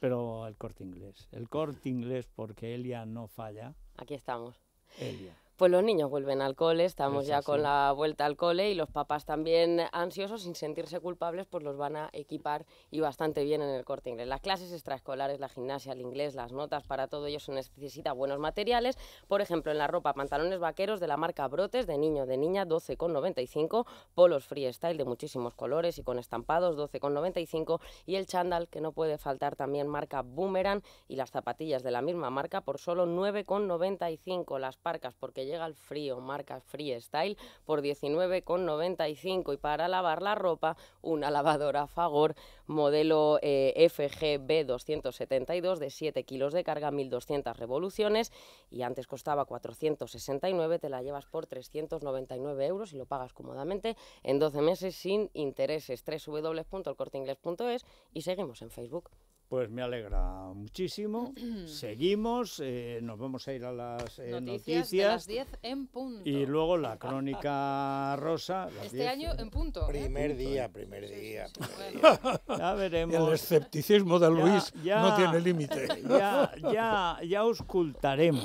Pero el corte inglés, el corte inglés porque Elia no falla. Aquí estamos. Elia. Pues los niños vuelven al cole, estamos ya con la vuelta al cole y los papás también ansiosos, sin sentirse culpables, pues los van a equipar y bastante bien en el corte inglés. Las clases extraescolares, la gimnasia, el inglés, las notas, para todo ello se necesita buenos materiales. Por ejemplo, en la ropa, pantalones vaqueros de la marca Brotes, de niño, de niña, 12,95, polos freestyle de muchísimos colores y con estampados, 12,95, y el chándal, que no puede faltar también, marca Boomerang, y las zapatillas de la misma marca por solo 9,95, las parcas, porque ya llega el frío, marca Freestyle por 19,95 y para lavar la ropa una lavadora Fagor modelo eh, FGB 272 de 7 kilos de carga, 1200 revoluciones y antes costaba 469, te la llevas por 399 euros y lo pagas cómodamente en 12 meses sin intereses. www.elcorteingles.es y seguimos en Facebook. Pues me alegra muchísimo. *clears throat* Seguimos, eh, nos vamos a ir a las eh, noticias, noticias, las 10 en punto. Y luego la crónica *laughs* rosa. Este año en punto. Primer día, primer día. Ya veremos. El escepticismo de Luis no tiene límite. *laughs* Ya, ya, ya ocultaremos.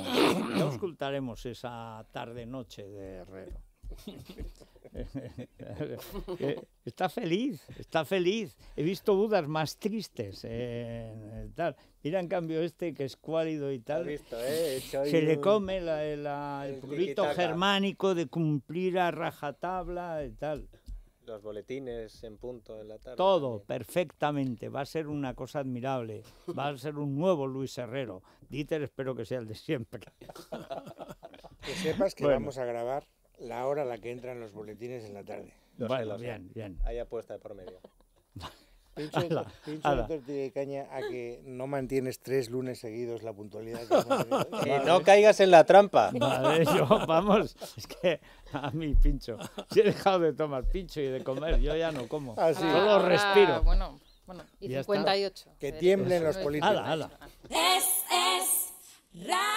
¿eh? esa tarde-noche de Herrero. *laughs* Eh, está feliz, está feliz. He visto Budas más tristes eh, eh, tal. Mira, en cambio, este que es cuálido y tal, se le come el, purito germánico de cumplir a rajatabla y tal. Los boletines en punto en la tarde. Todo, perfectamente. Va a ser una cosa admirable. Va a ser un nuevo Luis Herrero. Dieter, espero que sea el de siempre. que sepas que vamos a grabar la hora a la que entran los boletines en la tarde. vale, bien, bien. Hay apuesta de por medio. *laughs* Pincho, ala, pincho tortilla de caña a que no mantienes tres lunes seguidos la puntualidad. Que *laughs* no caigas en la trampa. Vale, yo, vamos, es que a mí pincho. Si he dejado de tomar pincho y de comer, yo ya no como. Así. Ah, ah, respiro. bueno, bueno, y, 58. Que tiemblen los políticos. Ala, ala. Es, es,